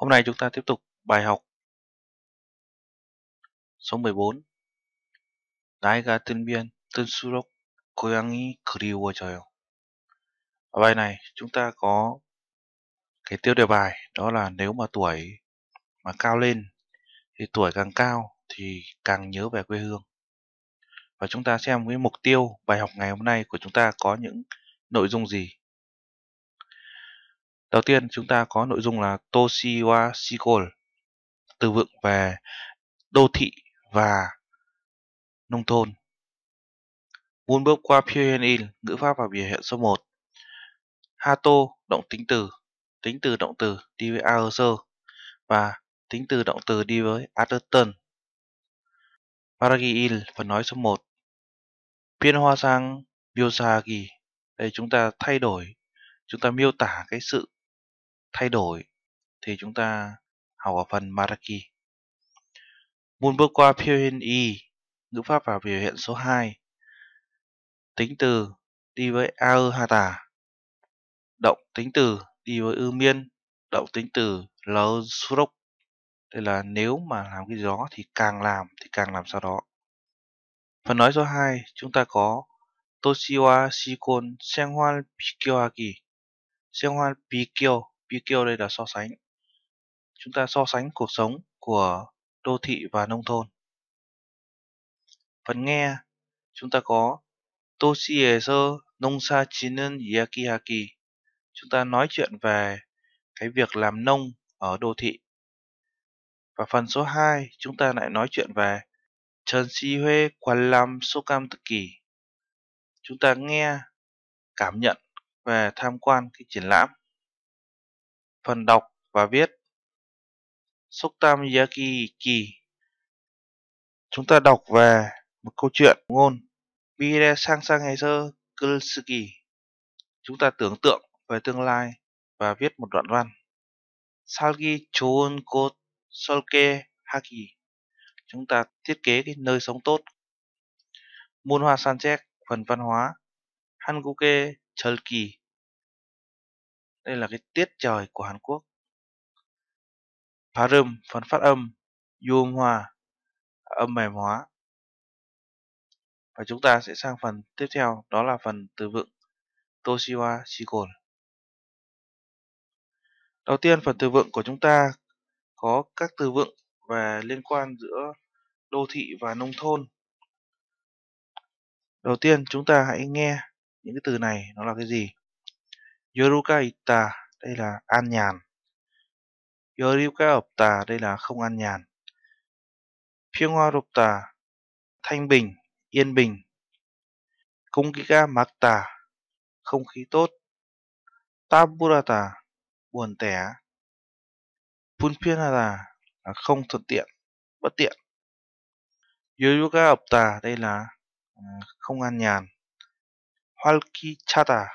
Hôm nay chúng ta tiếp tục bài học số 14 나이가 들면 들수록 고향이 그리워져요 Ở bài này chúng ta có cái tiêu đề bài đó là nếu mà tuổi mà cao lên thì tuổi càng cao thì càng nhớ về quê hương và chúng ta xem cái mục tiêu bài học ngày hôm nay của chúng ta có những nội dung gì Đầu tiên chúng ta có nội dung là Toshiwa Shigol, từ vựng về đô thị và nông thôn. muốn bước qua Pyuhenin, ngữ pháp và biểu hiện số 1. Hato, động tính từ, tính từ động từ đi với Aerser và tính từ động từ đi với Atherton. Paragiil, phần nói số 1. Biên hoa sang Biosagi, đây chúng ta thay đổi chúng ta miêu tả cái sự thay đổi thì chúng ta học ở phần Maraki. muốn bước qua biểu hiện Y, e, ngữ pháp và biểu hiện số 2. Tính từ đi với A ư Hà Tả. Động tính từ đi với Ư Miên. Động tính từ L Surok. Đây là nếu mà làm cái gì đó thì càng làm thì càng làm sao đó. Phần nói số 2 chúng ta có Toshiwa Shikon Senhwan Pikyoaki. Senhwan Pikyo PQ đây là so sánh. Chúng ta so sánh cuộc sống của đô thị và nông thôn. Phần nghe, chúng ta có Toshi에서 농사 짓는 이야기하기. Chúng ta nói chuyện về cái việc làm nông ở đô thị. Và phần số 2, chúng ta lại nói chuyện về 전시회 관람 소감 듣기. Chúng ta nghe, cảm nhận về tham quan cái triển lãm phần đọc và viết Sukta Miyaki Ki. Chúng ta đọc về một câu chuyện ngôn Bire Sang Sang Hay Sơ Kulsuki. Chúng ta tưởng tượng về tương lai và viết một đoạn văn. Salgi Chon Kot Solke Haki. Chúng ta thiết kế cái nơi sống tốt. Muôn hoa san phần văn hóa. Hanguke Chalki đây là cái tiết trời của Hàn Quốc phá râm phấn phát âm yuông hòa âm mềm hóa và chúng ta sẽ sang phần tiếp theo đó là phần từ vựng Toshiwa Shikol đầu tiên phần từ vựng của chúng ta có các từ vựng về liên quan giữa đô thị và nông thôn đầu tiên chúng ta hãy nghe những cái từ này nó là cái gì Yoruka Ita đây là an nhàn. Yoruka Opta đây là không an nhàn. Pyonghwa Opta thanh bình, yên bình. Kungika Makta không khí tốt. Taburata buồn tẻ. Punpinata là không thuận tiện, bất tiện. Yoruka Opta đây là ờ, không an nhàn. Halki Chata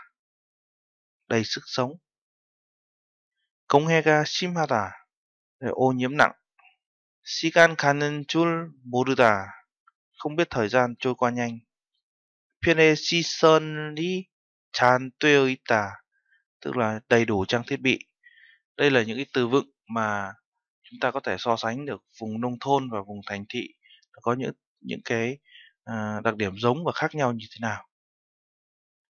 đầy sức sống. 공해가 심하다. 오염 nặng. 시간 가는 줄 모르다. Không biết thời gian trôi qua nhanh. 편의 시설이 잔되어 있다. Tức là đầy đủ trang thiết bị. Đây là những cái từ vựng mà chúng ta có thể so sánh được vùng nông thôn và vùng thành thị có những những cái à, đặc điểm giống và khác nhau như thế nào.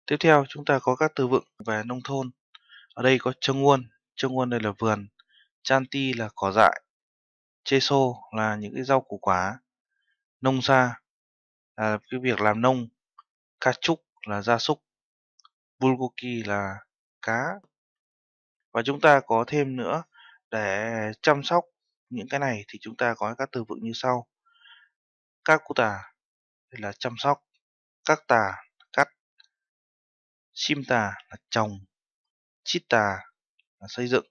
Tiếp theo chúng ta có các từ vựng về nông thôn. Ở đây có trông nguồn, trông nguồn đây là vườn, chan ti là cỏ dại, chê xô là những cái rau củ quả, nông xa là cái việc làm nông, ca trúc là gia súc, bulgogi là cá. Và chúng ta có thêm nữa để chăm sóc những cái này thì chúng ta có các từ vựng như sau. các Kakuta là chăm sóc, các tà Simta là trồng, Chitta là xây dựng,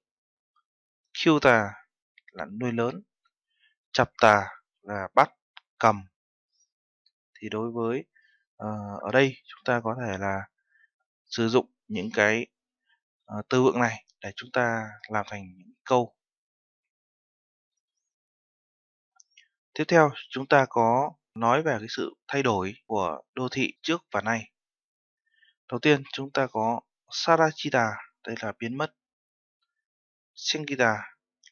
Kyuta là nuôi lớn, Chapta là bắt, cầm. Thì đối với uh, ở đây chúng ta có thể là sử dụng những cái uh, từ vựng này để chúng ta làm thành những câu. Tiếp theo chúng ta có nói về cái sự thay đổi của đô thị trước và nay. Đầu tiên chúng ta có Sarachida, đây là biến mất. Singida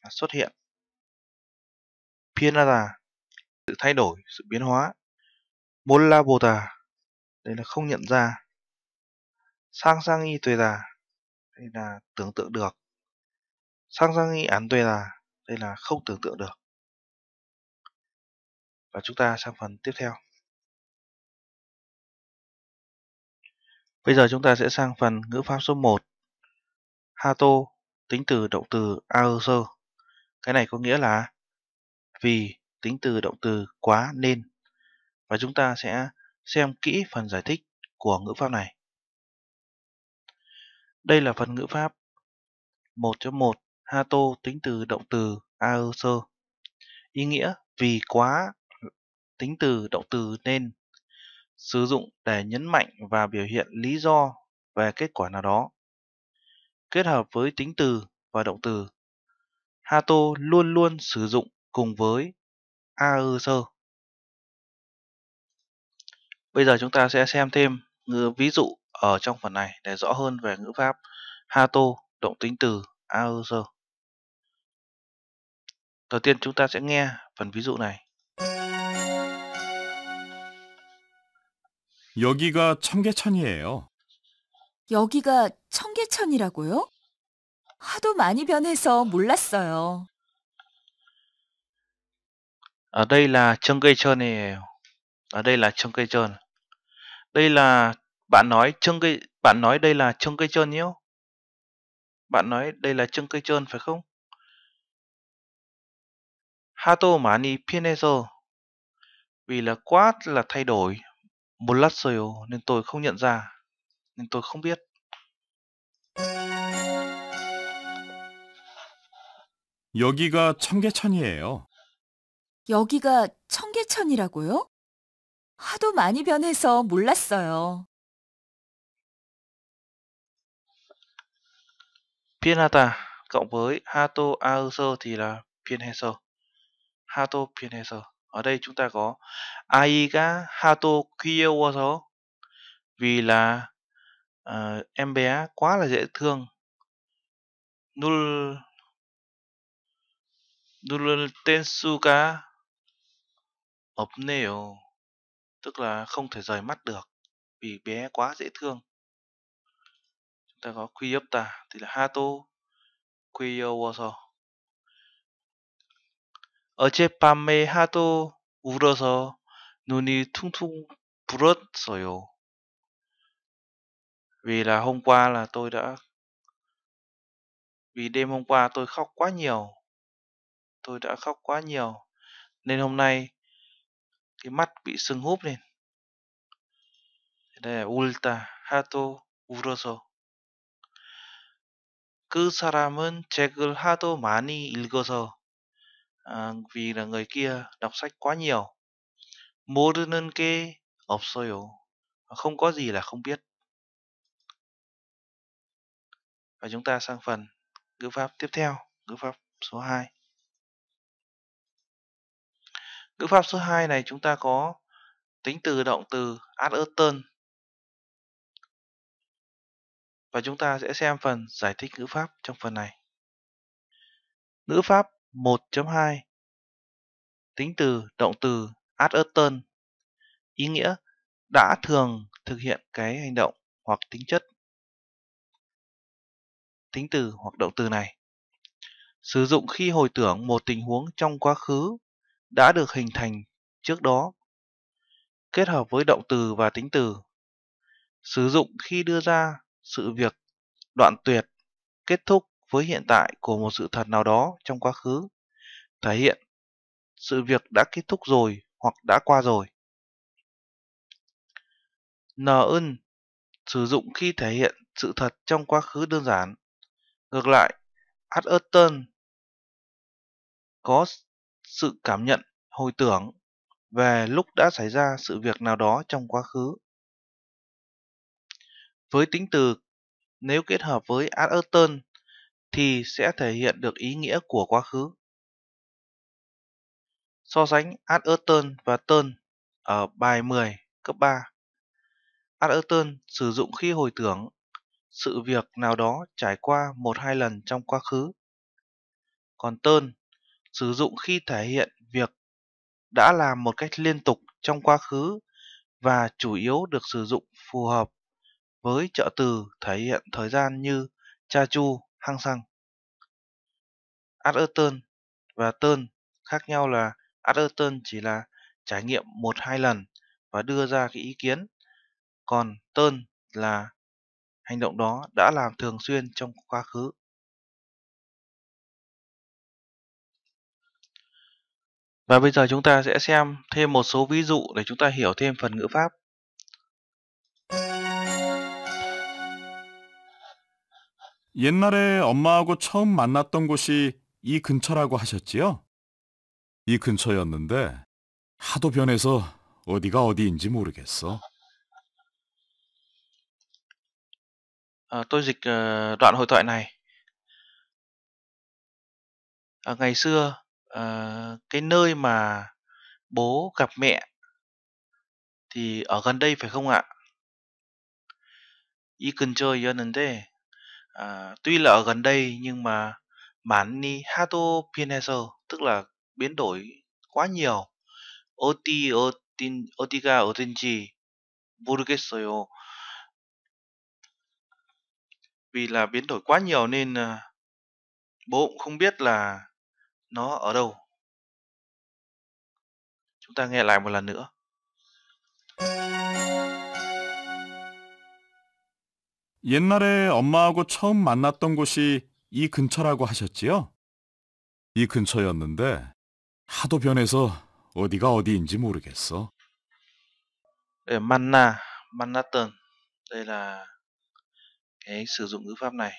là xuất hiện. Pianada, sự thay đổi, sự biến hóa. Mollabota, đây là không nhận ra. Sang sang y tuệ đà, đây là tưởng tượng được. Sang sang y án tuệ là đây là không tưởng tượng được. Và chúng ta sang phần tiếp theo. Bây giờ chúng ta sẽ sang phần ngữ pháp số 1. Hato, tính từ động từ aoser. Cái này có nghĩa là vì tính từ động từ quá nên. Và chúng ta sẽ xem kỹ phần giải thích của ngữ pháp này. Đây là phần ngữ pháp 1.1 Hato tính từ động từ aoser. Ý nghĩa vì quá tính từ động từ nên sử dụng để nhấn mạnh và biểu hiện lý do về kết quả nào đó. Kết hợp với tính từ và động từ, Hato luôn luôn sử dụng cùng với sơ Bây giờ chúng ta sẽ xem thêm ví dụ ở trong phần này để rõ hơn về ngữ pháp Hato, động tính từ, sơ Đầu tiên chúng ta sẽ nghe phần ví dụ này. 여기가 청계천이에요. 여기가 청계천이라고요? 하도 많이 변해서 몰랐어요. Ở đây là trông cây trơn này. Ở đây là trông cây trơn. Đây là bạn nói trông cây bạn nói đây là trông cây trơn nhiêu? Bạn nói đây là trông cây trơn phải không? 하도 많이 변해서 vì là quá là thay đổi một lát sầu nên tôi không nhận ra nên tôi không biết 여기가 청계천이에요. 여기가 청계천이라고요? 하도 많이 변해서 몰랐어요. p i e cộng với Hato a thì là p i e n h e s e ở đây chúng ta có aiga hato kiyowazo vì là uh, em bé quá là dễ thương nul nul tensuka opneo tức là không thể rời mắt được vì bé quá dễ thương chúng ta có kiyopta thì là hato kiyowazo 어젯밤에 하도 울어서 눈이 퉁퉁 부었어요. Vì hôm qua là tôi đã vì đêm hôm qua tôi khóc quá nhiều. Tôi đã khóc quá nhiều nên hôm nay cái mắt bị sưng húp lên. Đây là 울다 하도 울어서 그 사람은 책을 하도 많이 읽어서 À, vì là người kia đọc sách quá nhiều. 모르는게 없어요. Không có gì là không biết. Và chúng ta sang phần ngữ pháp tiếp theo, ngữ pháp số 2. Ngữ pháp số 2 này chúng ta có tính từ động từ adverton. Và chúng ta sẽ xem phần giải thích ngữ pháp trong phần này. Ngữ pháp 1.2 Tính từ động từ at ý nghĩa đã thường thực hiện cái hành động hoặc tính chất tính từ hoặc động từ này. Sử dụng khi hồi tưởng một tình huống trong quá khứ đã được hình thành trước đó kết hợp với động từ và tính từ. Sử dụng khi đưa ra sự việc đoạn tuyệt, kết thúc với hiện tại của một sự thật nào đó trong quá khứ thể hiện sự việc đã kết thúc rồi hoặc đã qua rồi. N ơn sử dụng khi thể hiện sự thật trong quá khứ đơn giản. Ngược lại, Atherton có sự cảm nhận hồi tưởng về lúc đã xảy ra sự việc nào đó trong quá khứ. Với tính từ, nếu kết hợp với Atherton thì sẽ thể hiện được ý nghĩa của quá khứ. So sánh Atherton và Tơn ở bài 10 cấp 3. Atherton sử dụng khi hồi tưởng sự việc nào đó trải qua một hai lần trong quá khứ. Còn Tơn sử dụng khi thể hiện việc đã làm một cách liên tục trong quá khứ và chủ yếu được sử dụng phù hợp với trợ từ thể hiện thời gian như cha chu hăng xăng. Atherton và Tơn khác nhau là Atherton chỉ là trải nghiệm một hai lần và đưa ra cái ý kiến, còn Tơn là hành động đó đã làm thường xuyên trong quá khứ. Và bây giờ chúng ta sẽ xem thêm một số ví dụ để chúng ta hiểu thêm phần ngữ pháp. 옛날에 엄마하고 처음 만났던 곳이 이 근처라고 하셨지요? 이 근처였는데 하도 변해서 어디가 어디인지 모르겠어. À, tôi dịch uh, đoạn hội thoại này. À, ngày xưa uh, cái nơi mà bố gặp mẹ thì ở gần đây phải không ạ? 이 근처였는데 À, tuy là ở gần đây nhưng mà bản ni hato pieneso tức là biến đổi quá nhiều. Oti otin otiga otenji burgesoyo vì là biến đổi quá nhiều nên uh, bố cũng không biết là nó ở đâu. Chúng ta nghe lại một lần nữa. 옛날에 엄마하고 처음 만났던 곳이 이 근처라고 하셨지요? 이 근처였는데 하도 변해서 어디가 어디인지 모르겠어. Để manna, Manhattan. Đây là cái sử dụng ngữ pháp này.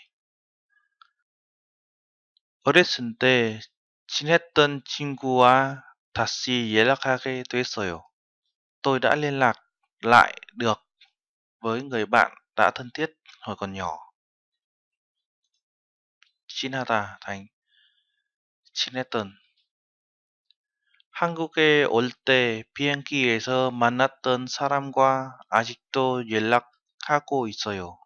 어렸을 때 친했던 친구와 다시 연락하게 됐어요. Tôi đã liên lạc lại được với người bạn đã thân thiết hồi còn nhỏ. Shinata thành Shineton 한국에 올때 비행기에서 만났던 사람과 아직도 연락하고 있어요.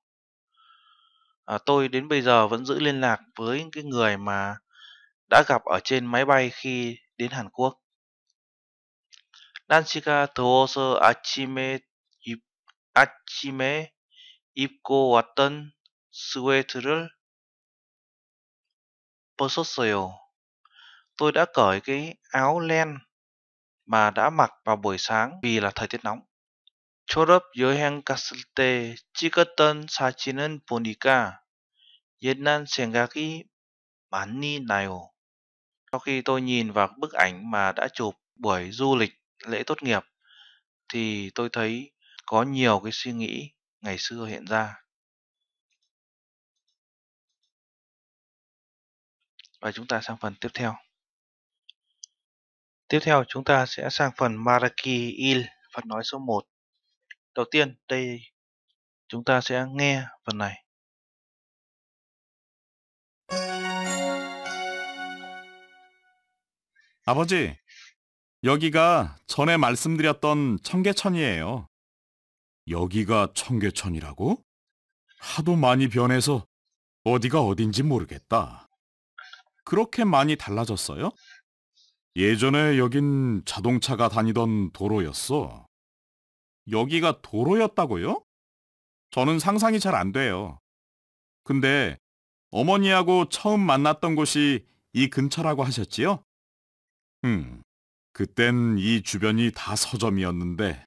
À, tôi đến bây giờ vẫn giữ liên lạc với cái người mà đã gặp ở trên máy bay khi đến Hàn Quốc. 날씨가 더워서 아침에 아침에 입고 왔던 스웨트를 벗었어요. Tôi đã cởi cái áo len mà đã mặc vào buổi sáng vì là thời tiết nóng. 졸업 여행 갔을 때 찍었던 사진은 보니까 옛날 생각이 많이 나요. Sau khi tôi nhìn vào bức ảnh mà đã chụp buổi du lịch lễ tốt nghiệp thì tôi thấy có nhiều cái suy nghĩ ngày xưa hiện ra và chúng ta sang phần tiếp theo tiếp theo chúng ta sẽ sang phần Maraki Il phần nói số 1 đầu tiên đây chúng ta sẽ nghe phần này 아버지, 여기가 전에 말씀드렸던 청계천이에요. 여기가 청계천이라고? 하도 많이 변해서 어디가 어딘지 모르겠다. 그렇게 많이 달라졌어요? 예전에 여긴 자동차가 다니던 도로였어. 여기가 도로였다고요? 저는 상상이 잘 안 돼요. 근데 어머니하고 처음 만났던 곳이 이 근처라고 하셨지요? 음, 그땐 이 주변이 다 서점이었는데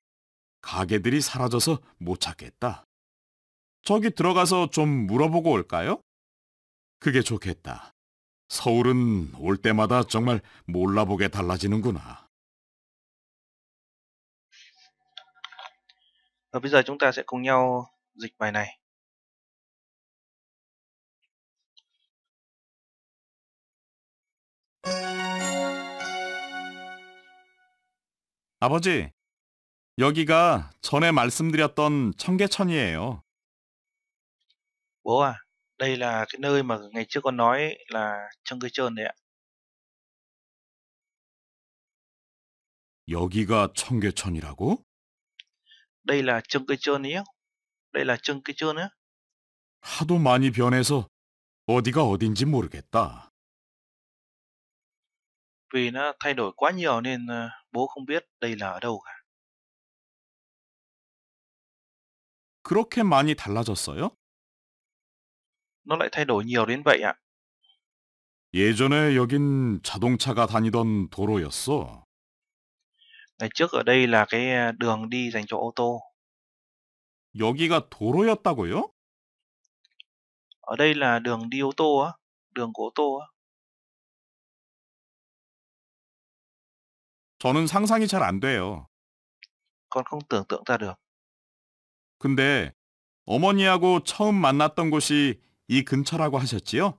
가게들이 사라져서 못 찾겠다. 저기 들어가서 좀 물어보고 올까요? 그게 좋겠다. 서울은 올 때마다 정말 몰라보게 달라지는구나. v bây giờ chúng ta sẽ cùng nhau dịch bài này. 아버지, 여기가 전에 말씀드렸던 청계천이에요. Bố à, đây là cái nơi mà ngày trước con nói là trong cái trơn đấy ạ. 여기가 청계천이라고? Đây là trong cái trơn ấy. ạ. Đây là trong cái trơn ấy. 하도 많이 변해서 어디가 어딘지 모르겠다. Vì nó thay đổi quá nhiều nên ờ, bố không biết đây là ở đâu cả. 그렇게 많이 달라졌어요? Nó lại thay đổi nhiều đến vậy ạ. 예전에 여긴 자동차가 다니던 도로였어. Ngày trước ở đây là cái đường đi dành cho ô tô. 여기가 도로였다고요? Ở đây là đường đi ô tô á, đường của ô tô á. 저는 상상이 잘 안 돼요. Con không tưởng tượng ra được. 근데 어머니하고 처음 만났던 곳이 이 근처라고 하셨지요?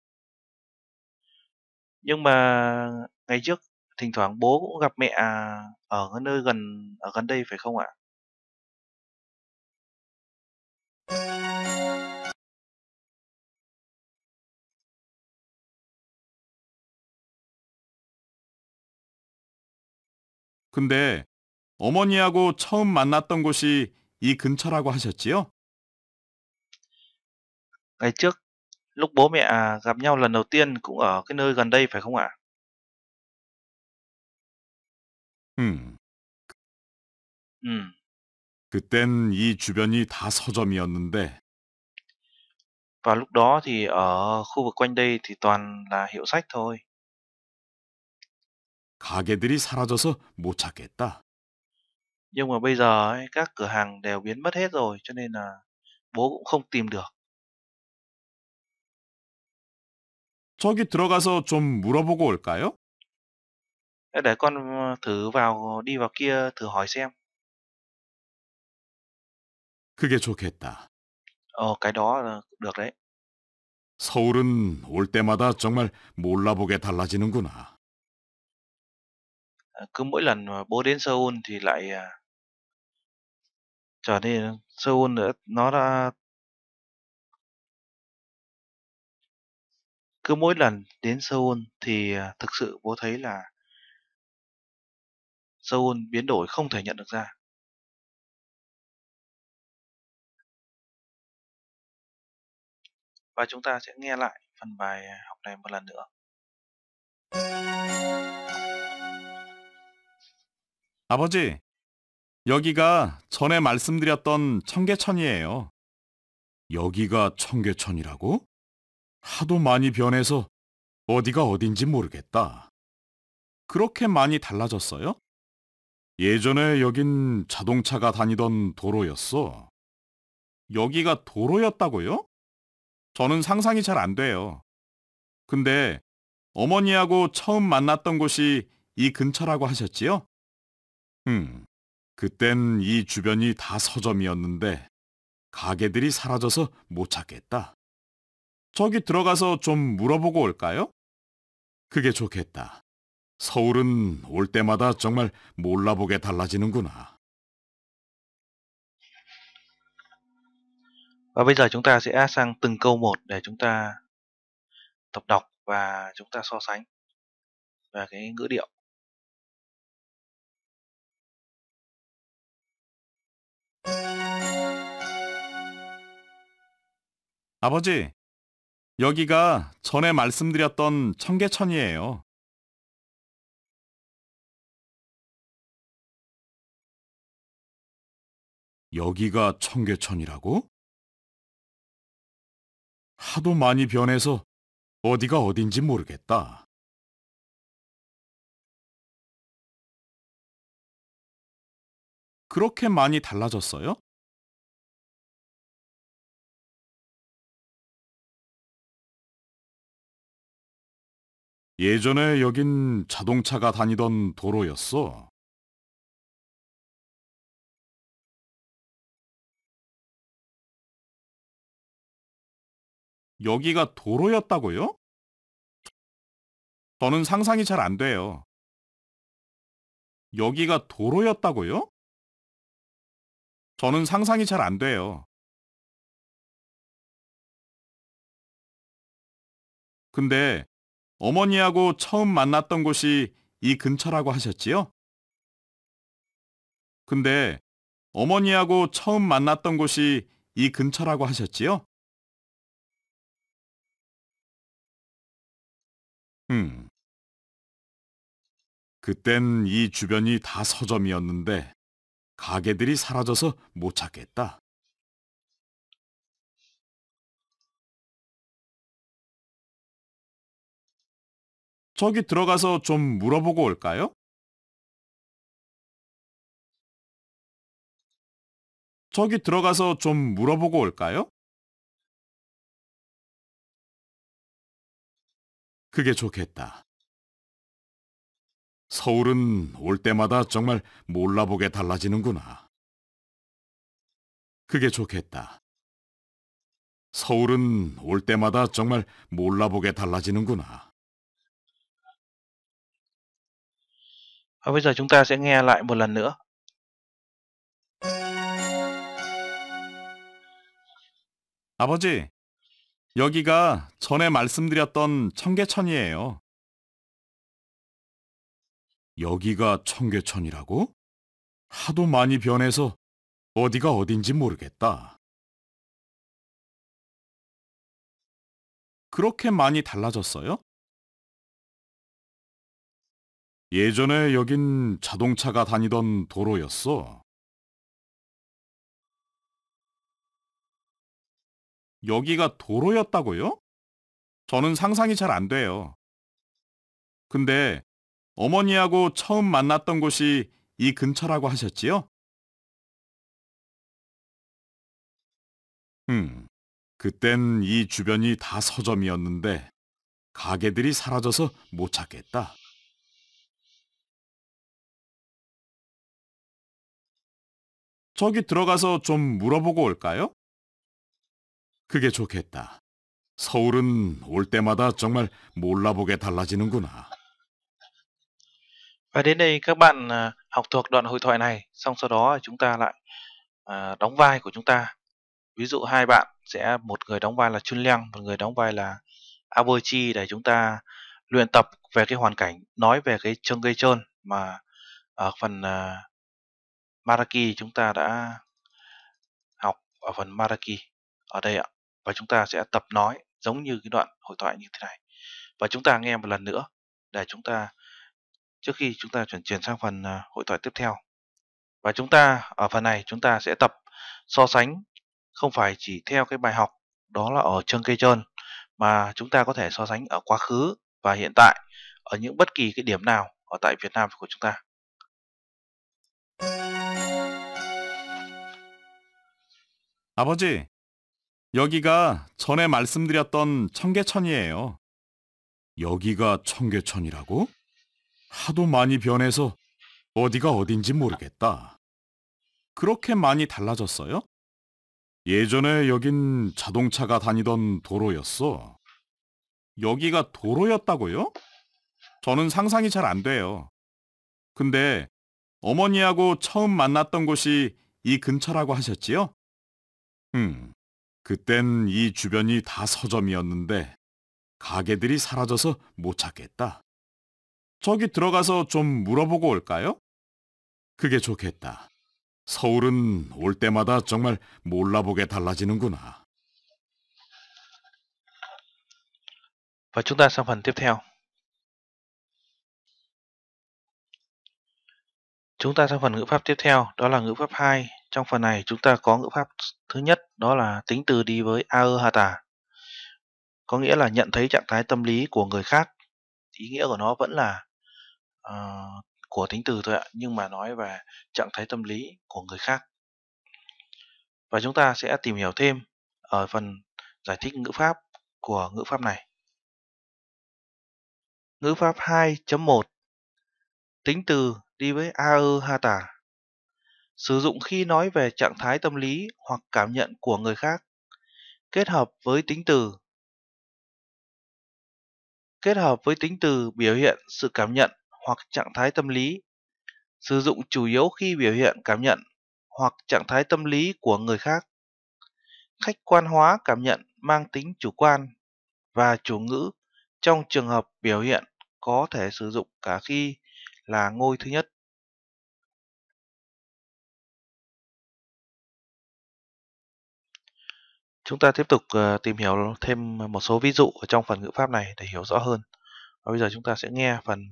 Nhưng mà ngày trước thỉnh thoảng bố cũng gặp mẹ ở cái nơi gần ở gần đây phải không ạ? 근데 어머니하고 처음 만났던 곳이 이 근처라고 하셨지요? Ngày trước, lúc bố mẹ gặp nhau lần đầu tiên cũng ở cái nơi gần đây phải không ạ? 음. 음. 그땐 이 주변이 다 서점이었는데. Và lúc đó thì ở khu vực quanh đây thì toàn là hiệu sách thôi. 가게들이 사라져서 못 찾겠다. nhưng mà bây giờ ấy, các cửa hàng đều biến mất hết rồi cho nên là bố cũng không tìm được 저기 들어가서 좀 물어보고 올까요? để con ờ, thử vào đi vào kia thử hỏi xem 그게 좋겠다. 어, ờ, cái đó là được đấy. 서울은 올 때마다 정말 몰라보게 달라지는구나. Ờ, cứ mỗi lần bố đến Seoul thì lại à, trở nên Seoul nữa nó đã cứ mỗi lần đến Seoul thì à, thực sự bố thấy là Seoul biến đổi không thể nhận được ra. Và chúng ta sẽ nghe lại phần bài học này một lần nữa. 아버지, 여기가 전에 말씀드렸던 청계천이에요. 여기가 청계천이라고? 하도 많이 변해서 어디가 어딘지 모르겠다. 그렇게 많이 달라졌어요? 예전에 여긴 자동차가 다니던 도로였어. 여기가 도로였다고요? 저는 상상이 잘 안 돼요. 근데 어머니하고 처음 만났던 곳이 이 근처라고 하셨지요? 음, 그땐 이 주변이 다 서점이었는데 가게들이 사라져서 못 찾겠다. 저기 들어가서 좀 물어보고 올까요? 그게 좋겠다. 서울은 올 때마다 정말 몰라보게 달라지는구나. Và bây giờ chúng ta sẽ sang từng câu một để chúng ta tập đọc và chúng ta so sánh về cái ngữ điệu. 아버지, 여기가 전에 말씀드렸던 청계천이에요. 여기가 청계천이라고? 하도 많이 변해서 어디가 어딘지 모르겠다. 그렇게 많이 달라졌어요? 예전에 여긴 자동차가 다니던 도로였어. 여기가 도로였다고요? 저는 상상이 잘 안 돼요. 여기가 도로였다고요? 저는 상상이 잘 안 돼요. 근데 어머니하고 처음 만났던 곳이 이 근처라고 하셨지요? 근데 어머니하고 처음 만났던 곳이 이 근처라고 하셨지요? 음. 그땐 이 주변이 다 서점이었는데 가게들이 사라져서 못 찾겠다. 저기 들어가서 좀 물어보고 올까요? 저기 들어가서 좀 물어보고 올까요? 그게 좋겠다. 서울은 올 때마다 정말 몰라보게 달라지는구나. 그게 좋겠다. 서울은 올 때마다 정말 몰라보게 달라지는구나. v bây giờ chúng ta sẽ nghe lại một lần nữa. 아버지, 여기가 전에 말씀드렸던 청계천이에요. 여기가 청계천이라고? 하도 많이 변해서 어디가 어딘지 모르겠다. 그렇게 많이 달라졌어요? 예전에 여긴 자동차가 다니던 도로였어. 여기가 도로였다고요? 저는 상상이 잘 안 돼요. 근데 어머니하고 처음 만났던 곳이 이 근처라고 하셨지요? 음, 그땐 이 주변이 다 서점이었는데 가게들이 사라져서 못 찾겠다. 저기 들어가서 좀 물어보고 올까요? 그게 좋겠다. 서울은 올 때마다 정말 몰라보게 달라지는구나. Và đến đây các bạn à, học thuộc đoạn hội thoại này, xong sau đó chúng ta lại à, đóng vai của chúng ta. Ví dụ hai bạn sẽ một người đóng vai là Chun Liang, một người đóng vai là Aboichi để chúng ta luyện tập về cái hoàn cảnh, nói về cái chương gây trơn mà ở phần à, Maraki chúng ta đã học ở phần Maraki ở đây ạ. Và chúng ta sẽ tập nói giống như cái đoạn hội thoại như thế này. Và chúng ta nghe một lần nữa để chúng ta trước khi chúng ta chuyển chuyển sang phần à, hội thoại tiếp theo. Và chúng ta ở phần này chúng ta sẽ tập so sánh không phải chỉ theo cái bài học đó là ở chân cây trơn mà chúng ta có thể so sánh ở quá khứ và hiện tại ở những bất kỳ cái điểm nào ở tại Việt Nam của chúng ta. 아버지, 여기가 전에 말씀드렸던 청계천이에요. 여기가 청계천이라고? 하도 많이 변해서 어디가 어딘지 모르겠다. 그렇게 많이 달라졌어요? 예전에 여긴 자동차가 다니던 도로였어. 여기가 도로였다고요? 저는 상상이 잘 안 돼요. 근데 어머니하고 처음 만났던 곳이 이 근처라고 하셨지요? 음, 그땐 이 주변이 다 서점이었는데 가게들이 사라져서 못 찾겠다. 저기 들어가서 좀 물어보고 올까요? 그게 좋겠다. 서울은 올 때마다 정말 몰라보게 달라지는구나. Và chúng ta sang phần tiếp theo. Chúng ta sang phần ngữ pháp tiếp theo, đó là ngữ pháp 2. Trong phần này chúng ta có ngữ pháp thứ nhất, đó là tính từ đi với aơ hata. Có nghĩa là nhận thấy trạng thái tâm lý của người khác. Ý nghĩa của nó vẫn là Ờ, của tính từ thôi ạ nhưng mà nói về trạng thái tâm lý của người khác và chúng ta sẽ tìm hiểu thêm ở phần giải thích ngữ pháp của ngữ pháp này ngữ pháp 2.1 tính từ đi với AE HATA sử dụng khi nói về trạng thái tâm lý hoặc cảm nhận của người khác kết hợp với tính từ kết hợp với tính từ biểu hiện sự cảm nhận hoặc trạng thái tâm lý sử dụng chủ yếu khi biểu hiện cảm nhận hoặc trạng thái tâm lý của người khác khách quan hóa cảm nhận mang tính chủ quan và chủ ngữ trong trường hợp biểu hiện có thể sử dụng cả khi là ngôi thứ nhất Chúng ta tiếp tục ờ, tìm hiểu thêm một số ví dụ ở trong phần ngữ pháp này để hiểu rõ hơn. Và bây giờ chúng ta sẽ nghe phần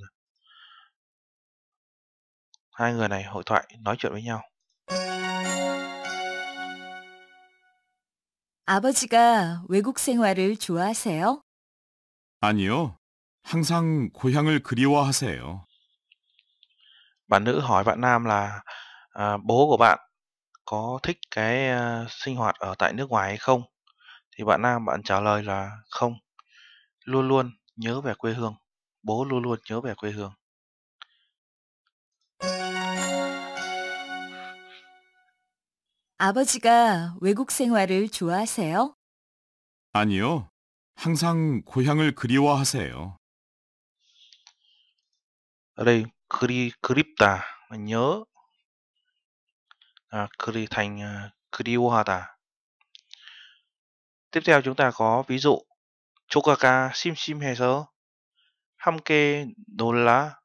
Hai người này hội thoại nói chuyện với nhau. 아버지가 외국 생활을 좋아하세요? 아니요. 항상 고향을 그리워하세요. Bạn nữ hỏi bạn nam là à, bố của bạn có thích cái à, sinh hoạt ở tại nước ngoài hay không? Thì bạn nam bạn trả lời là không. Luôn luôn nhớ về quê hương. Bố luôn luôn nhớ về quê hương. 아버지가 외국 생활을 좋아하세요? 아니요. 항상 고향을 그리워하세요. Ở đ 그리 그립다 là 아, n 그리 t h 아, 그리워하다. Tiếp theo 조카가 심심해서 함께 놀라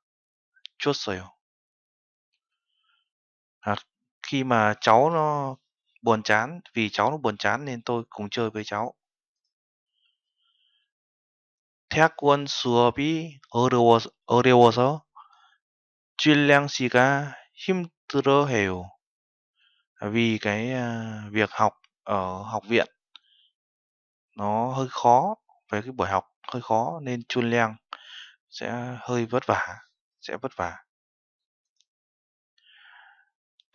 줬어요. khi mà cháu nó buồn chán, vì cháu nó buồn chán nên tôi cùng chơi với cháu. Theo 수업이 어려워서, 어려워서 Chuyên 씨가 힘들어해요. Vì cái à, việc học ở học viện nó hơi khó, về cái buổi học hơi khó nên Chuyên Liang sẽ hơi vất vả, sẽ vất vả.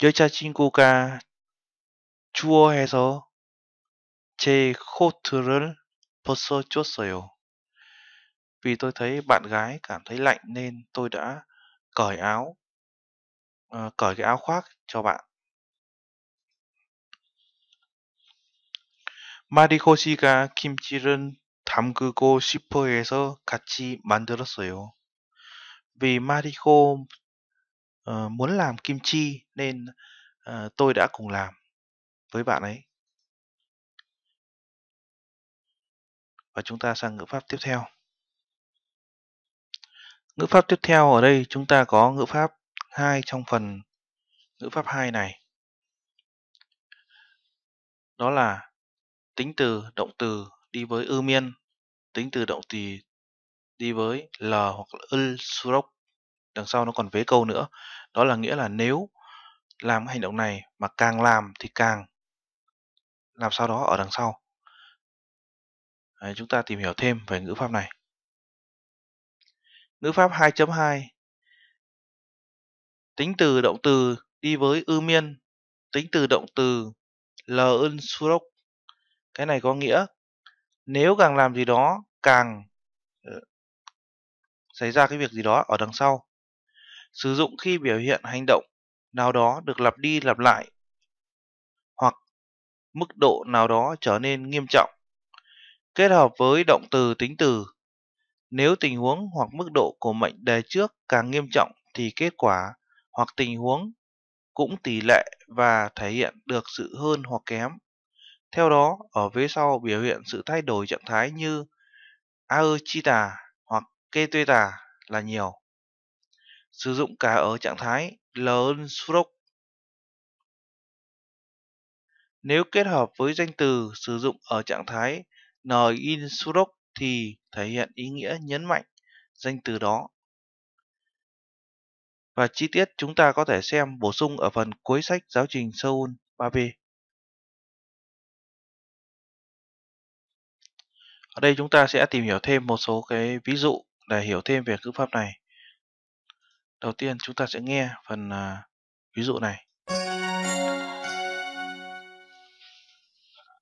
여자친구가 주워해서 제 코트를 벗어줬어요. Vì tôi thấy bạn gái cảm thấy lạnh nên tôi đã cởi áo, uh, cởi cái áo khoác cho bạn. 마리코 씨가 김치를 담그고 싶어 해서 같이 만들었어요. Vì Mariko Ờ, muốn làm kim chi nên ờ, tôi đã cùng làm với bạn ấy và chúng ta sang ngữ pháp tiếp theo ngữ pháp tiếp theo ở đây chúng ta có ngữ pháp 2 trong phần ngữ pháp 2 này đó là tính từ động từ đi với ư miên tính từ động từ đi với l hoặc là ư surok đằng sau nó còn vế câu nữa đó là nghĩa là nếu làm hành động này mà càng làm thì càng làm sao đó ở đằng sau Đấy, chúng ta tìm hiểu thêm về ngữ pháp này ngữ pháp 2.2 tính từ động từ đi với ư miên tính từ động từ l ơn surok cái này có nghĩa nếu càng làm gì đó càng ờ, xảy ra cái việc gì đó ở đằng sau sử dụng khi biểu hiện hành động nào đó được lặp đi lặp lại hoặc mức độ nào đó trở nên nghiêm trọng kết hợp với động từ tính từ nếu tình huống hoặc mức độ của mệnh đề trước càng nghiêm trọng thì kết quả hoặc tình huống cũng tỷ lệ và thể hiện được sự hơn hoặc kém theo đó ở phía sau biểu hiện sự thay đổi trạng thái như a aochita hoặc ketueta là nhiều sử dụng cả ở trạng thái lớn stroke. Nếu kết hợp với danh từ sử dụng ở trạng thái n in stroke thì thể hiện ý nghĩa nhấn mạnh danh từ đó. Và chi tiết chúng ta có thể xem bổ sung ở phần cuối sách giáo trình Seoul 3 b Ở đây chúng ta sẽ tìm hiểu thêm một số cái ví dụ để hiểu thêm về ngữ pháp này. Đầu tiên chúng ta sẽ nghe phần à, ví dụ này.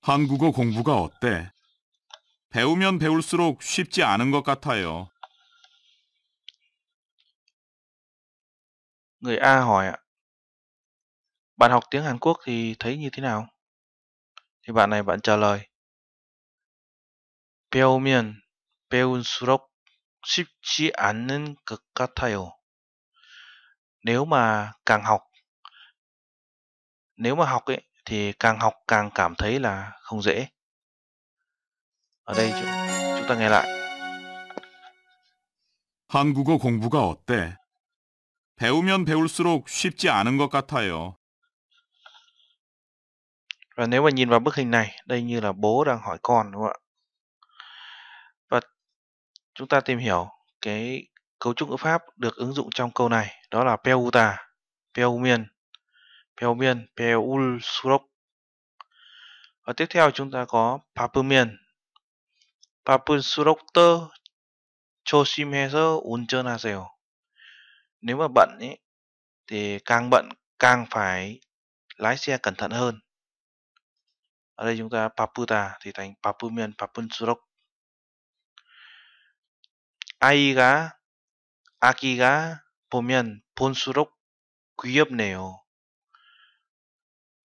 한국어 공부가 어때? 배우면 배울수록 쉽지 않은 것 같아요. Người A hỏi ạ. Bạn học tiếng Hàn Quốc thì thấy như thế nào? Thì bạn này bạn trả lời. 배우면 배울수록 쉽지 않은 것 같아요 nếu mà càng học nếu mà học ấy thì càng học càng cảm thấy là không dễ ở đây chúng, chúng ta nghe lại 한국어 공부가 어때? 배우면 배울수록 쉽지 않은 것 같아요. Và nếu mà nhìn vào bức hình này, đây như là bố đang hỏi con đúng không ạ? Và chúng ta tìm hiểu cái cấu trúc ngữ pháp được ứng dụng trong câu này đó là peuta, peumian, peumian, surok Và tiếp theo chúng ta có papun papumian. papunsulokter 조심해서 운전하세요. Nếu mà bận ấy thì càng bận càng phải lái xe cẩn thận hơn. Ở đây chúng ta paputa thì thành papun surok ai 아이가 아기가 보면 볼수록 귀엽네요.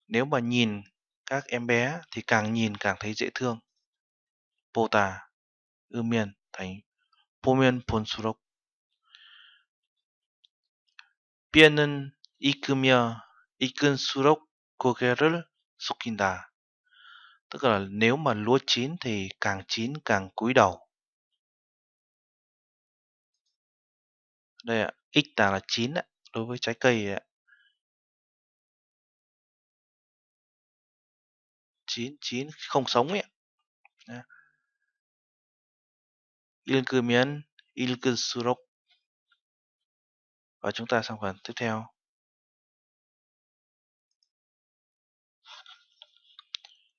Nếu mà nhìn các em bé thì càng nhìn càng thấy dễ thương. 보다 의면 thành 보면 볼수록 뼈는 익으며 익은수록 고개를 숙인다. Tức là nếu mà lúa chín thì càng chín càng cúi đầu. đây ạ x là là 9 ạ đối với trái cây ạ 9 9 không sống ấy ạ ilkymien ilkysurok và chúng ta sang phần tiếp theo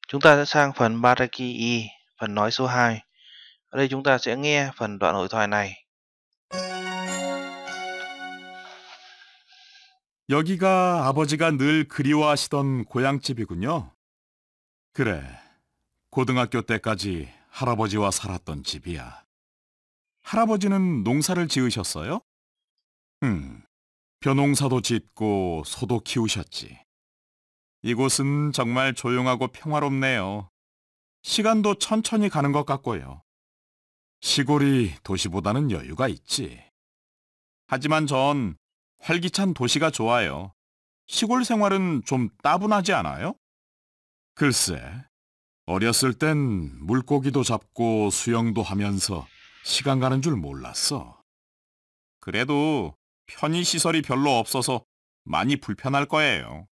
chúng ta sẽ sang phần Baraki phần nói số 2 ở đây chúng ta sẽ nghe phần đoạn hội thoại này 여기가 아버지가 늘 그리워하시던 고향집이군요. 그래, 고등학교 때까지 할아버지와 살았던 집이야. 할아버지는 농사를 지으셨어요? 음, 벼농사도 짓고 소도 키우셨지. 이곳은 정말 조용하고 평화롭네요. 시간도 천천히 가는 것 같고요. 시골이 도시보다는 여유가 있지. 하지만 전 활기찬 도시가 좋아요. 시골 생활은 좀 따분하지 않아요? 글쎄, 어렸을 땐 물고기도 잡고 수영도 하면서 시간 가는 줄 몰랐어. 그래도 편의시설이 별로 없어서 많이 불편할 거예요.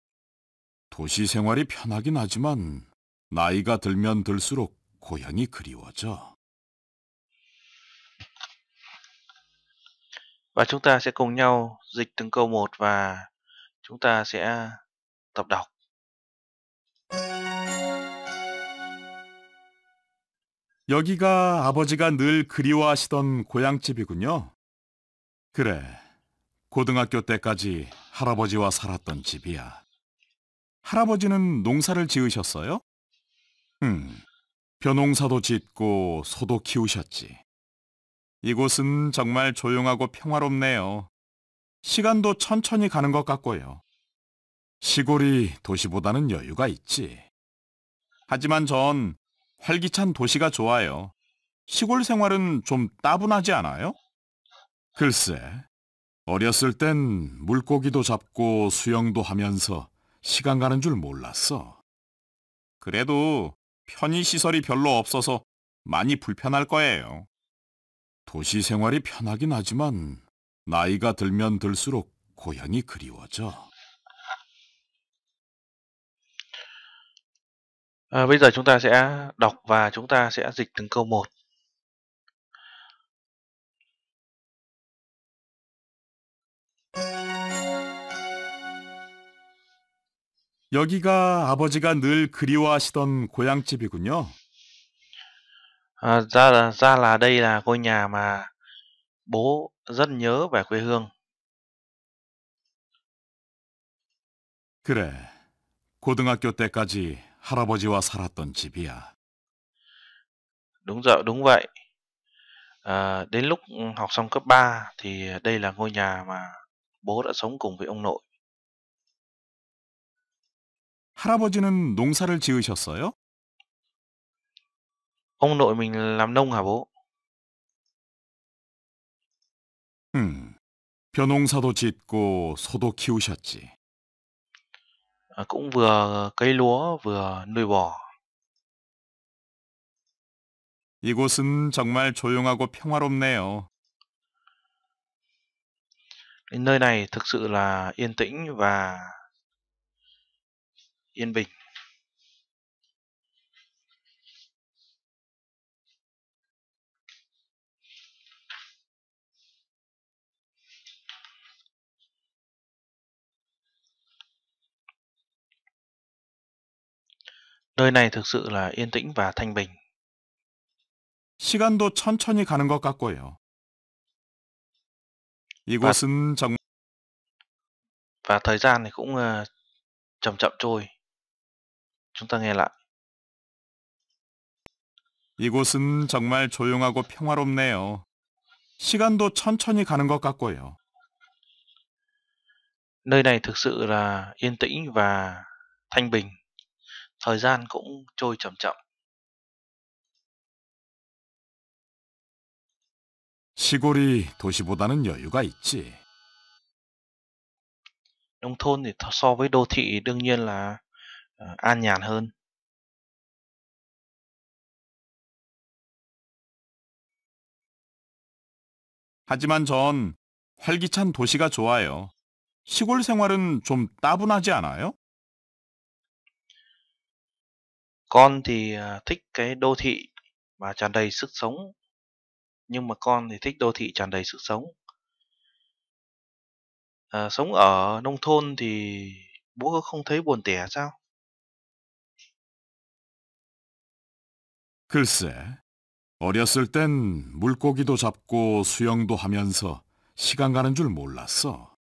도시 생활이 편하긴 하지만 나이가 들면 들수록 고향이 그리워져. Và chúng ta sẽ cùng nhau dịch từng câu một và chúng ta sẽ tập đọc. 여기가 아버지가 늘 그리워하시던 고향집이군요. 그래, 고등학교 때까지 할아버지와 살았던 집이야. 할아버지는 농사를 지으셨어요? 음, 벼농사도 짓고 소도 키우셨지. 이곳은 정말 조용하고 평화롭네요. 시간도 천천히 가는 것 같고요. 시골이 도시보다는 여유가 있지. 하지만 전 활기찬 도시가 좋아요. 시골 생활은 좀 따분하지 않아요? 글쎄, 어렸을 땐 물고기도 잡고 수영도 하면서 시간 가는 줄 몰랐어. 그래도 편의시설이 별로 없어서 많이 불편할 거예요. 도시 생활이 편하긴 하지만 나이가 들면 들수록 고향이 그리워져. À, bây giờ chúng ta sẽ đọc và chúng ta sẽ dịch từng câu một. 여기가 아버지가 늘 그리워하시던 고향집이군요. à, ra là ra là đây là ngôi nhà mà bố rất nhớ về quê hương 그래 고등학교 때까지 할아버지와 살았던 집이야 đúng rồi đúng vậy à, đến lúc học xong cấp 3 thì đây là ngôi nhà mà bố đã sống cùng với ông nội 할아버지는 농사를 지으셨어요? Ông nội mình làm nông hả bố? 음, 벼농사도 짓고 소도 키우셨지. À, cũng vừa cây lúa vừa nuôi bò. 이곳은 정말 조용하고 평화롭네요. Nơi này thực sự là yên tĩnh và yên bình. nơi này thực sự là yên tĩnh và thanh bình. 시간도 천천히 가는 것 같고요. 이곳은 정말 và thời gian thì cũng uh, chậm chậm trôi. Chúng ta nghe lại. 이곳은 정말 조용하고 평화롭네요. 시간도 천천히 가는 것 같고요. Nơi này thực sự là yên tĩnh và thanh bình. thời gian cũng trôi chậm chậm. 시골이 도시보다는 여유가 있지. Nông thôn thì so với đô thị đương nhiên là uh, an nhàn hơn. 하지만 전 활기찬 도시가 좋아요. 시골 생활은 좀 따분하지 않아요? con thì à, thích cái đô thị và tràn đầy sức sống nhưng mà con thì thích đô thị tràn đầy sức sống à, sống ở nông thôn thì bố có không thấy buồn tẻ sao 글쎄, 어렸을 땐 물고기도 잡고 수영도 하면서 시간 가는 줄 몰랐어.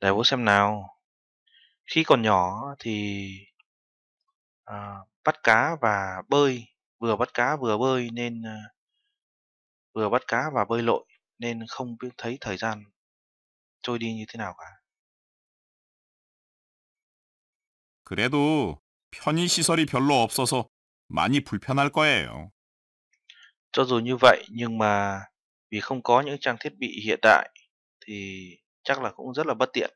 Để bố xem nào. Khi còn nhỏ thì À, bắt cá và bơi vừa bắt cá vừa bơi nên ờ, vừa bắt cá và bơi lội nên không biết thấy thời gian trôi đi như thế nào cả. 그래도 편의 시설이 별로 없어서 많이 불편할 거예요. Cho dù như vậy nhưng mà vì không có những trang thiết bị hiện đại thì chắc là cũng rất là bất tiện.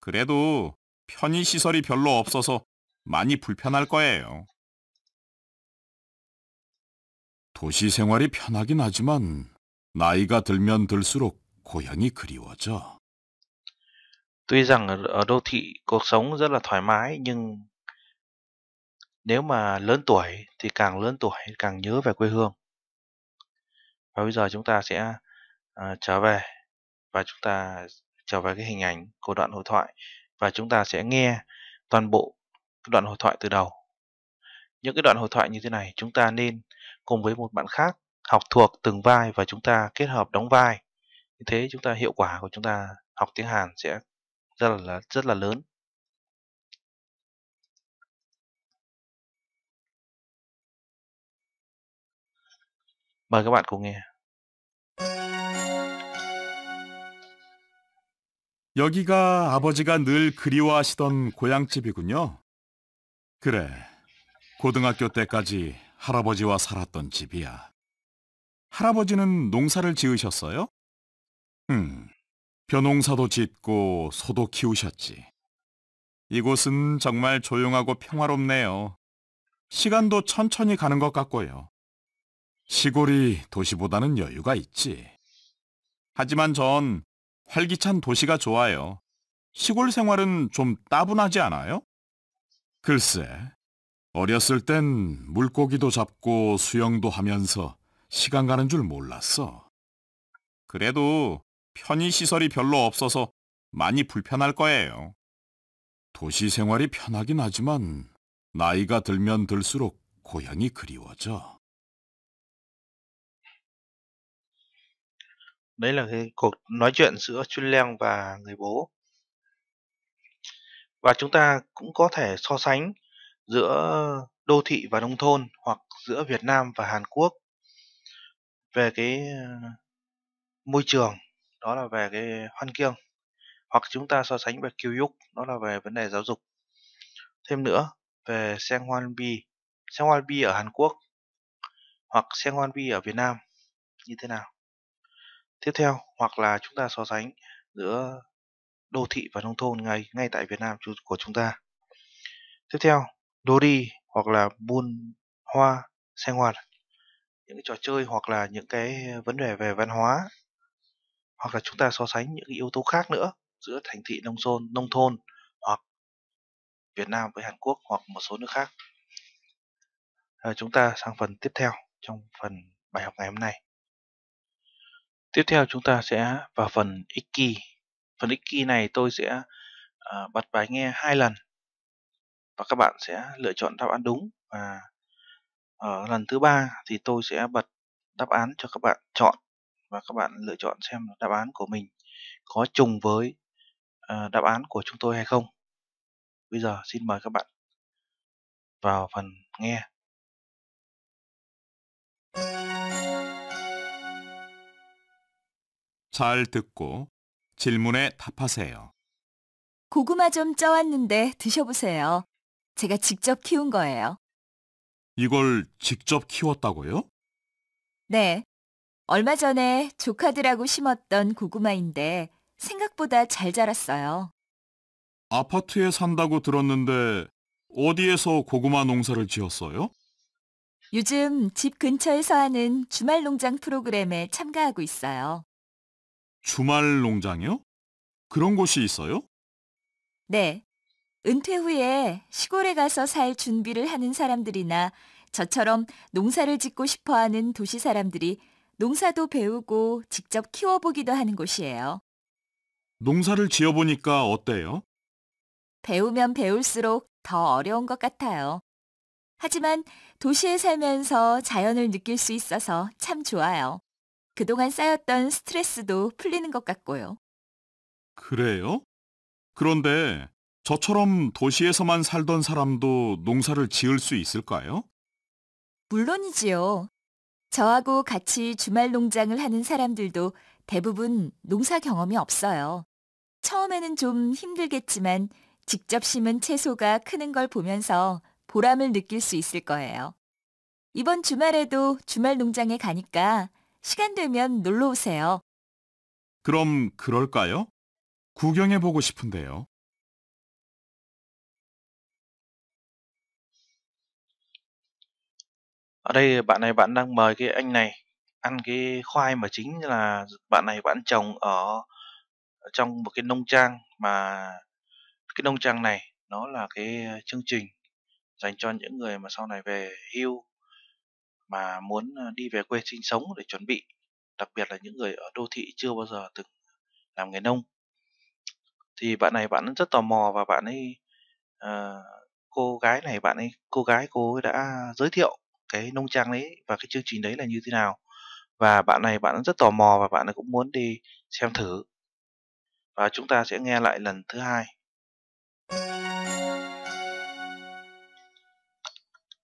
그래도 편의 시설이 별로 없어서 많이 불편할 거예요. 도시 생활이 편하긴 하지만 나이가 들면 들수록 고향이 그리워져. Tuy rằng ở, đô thị cuộc sống rất là thoải mái nhưng nếu mà lớn tuổi thì càng lớn tuổi càng nhớ về quê hương. Và bây giờ chúng ta sẽ uh, trở về và chúng ta trở về cái hình ảnh của đoạn hội thoại và chúng ta sẽ nghe toàn bộ đoạn hội thoại từ đầu. Những cái đoạn hội thoại như thế này chúng ta nên cùng với một bạn khác học thuộc từng vai và chúng ta kết hợp đóng vai. Như thế chúng ta hiệu quả của chúng ta học tiếng Hàn sẽ rất là rất là lớn. Mời các bạn cùng nghe. 여기가 아버지가 늘 그리워하시던 고향집이군요. 그래. 고등학교 때까지 할아버지와 살았던 집이야. 할아버지는 농사를 지으셨어요? 음, 벼농사도 짓고 소도 키우셨지. 이곳은 정말 조용하고 평화롭네요. 시간도 천천히 가는 것 같고요. 시골이 도시보다는 여유가 있지. 하지만 전 활기찬 도시가 좋아요. 시골 생활은 좀 따분하지 않아요? 글쎄, 어렸을 땐 물고기도 잡고 수영도 하면서 시간 가는 줄 몰랐어. 그래도 편의시설이 별로 없어서 많이 불편할 거예요. 도시 생활이 편하긴 하지만 나이가 들면 들수록 고향이 그리워져. Đấy nói chuyện giữa Chun Leng và người bố. và chúng ta cũng có thể so sánh giữa đô thị và nông thôn hoặc giữa Việt Nam và Hàn Quốc về cái ờ, môi trường đó là về cái Hoan Kiêng hoặc chúng ta so sánh về Kyuyuk đó là về vấn đề giáo dục thêm nữa về hoan bi hoan bi ở Hàn Quốc hoặc hoan bi ở Việt Nam như thế nào tiếp theo hoặc là chúng ta so sánh giữa đô thị và nông thôn ngay ngay tại Việt Nam của chúng ta. Tiếp theo, đô đi hoặc là buôn hoa xe hoạt những cái trò chơi hoặc là những cái vấn đề về văn hóa hoặc là chúng ta so sánh những cái yếu tố khác nữa giữa thành thị nông thôn nông thôn hoặc Việt Nam với Hàn Quốc hoặc một số nước khác à, chúng ta sang phần tiếp theo trong phần bài học ngày hôm nay tiếp theo chúng ta sẽ vào phần Ikki phần x key này tôi sẽ à, bật bài nghe hai lần và các bạn sẽ lựa chọn đáp án đúng và ở ờ, lần thứ ba thì tôi sẽ bật đáp án cho các bạn chọn và các bạn lựa chọn xem đáp án của mình có trùng với ờ, đáp án của chúng tôi hay không bây giờ xin mời các bạn vào phần nghe 잘 듣고 질문에 답하세요. 고구마 좀 쪄왔는데 드셔보세요. 제가 직접 키운 거예요. 이걸 직접 키웠다고요? 네. 얼마 전에 조카들하고 심었던 고구마인데 생각보다 잘 자랐어요. 아파트에 산다고 들었는데 어디에서 고구마 농사를 지었어요? 요즘 집 근처에서 하는 주말 농장 프로그램에 참가하고 있어요. 주말 농장이요? 그런 곳이 있어요? 네. 은퇴 후에 시골에 가서 살 준비를 하는 사람들이나 저처럼 농사를 짓고 싶어 하는 도시 사람들이 농사도 배우고 직접 키워보기도 하는 곳이에요. 농사를 지어보니까 어때요? 배우면 배울수록 더 어려운 것 같아요. 하지만 도시에 살면서 자연을 느낄 수 있어서 참 좋아요. 그동안 쌓였던 스트레스도 풀리는 것 같고요. 그래요? 그런데 저처럼 도시에서만 살던 사람도 농사를 지을 수 있을까요? 물론이지요. 저하고 같이 주말 농장을 하는 사람들도 대부분 농사 경험이 없어요. 처음에는 좀 힘들겠지만 직접 심은 채소가 크는 걸 보면서 보람을 느낄 수 있을 거예요. 이번 주말에도 주말 농장에 가니까 시간 되면 놀러 오세요. 그럼 그럴까요? 구경해 보고 싶은데요. Ở đây bạn này bạn đang mời cái anh này ăn cái khoai mà chính là bạn này bạn trồng ở trong một cái nông trang mà cái nông trang này nó là cái chương trình dành cho những người mà sau này về hưu mà muốn ờ, đi về quê sinh sống để chuẩn bị đặc biệt là những người ở đô thị chưa bao giờ từng ờ, làm nghề nông thì bạn này bạn rất tò mò và bạn ấy uh, cô gái này bạn ấy cô gái cô ấy đã giới thiệu cái nông trang đấy và cái chương trình đấy là như thế nào và bạn này bạn rất tò mò và bạn ấy cũng muốn đi xem thử và chúng ta sẽ nghe lại lần thứ hai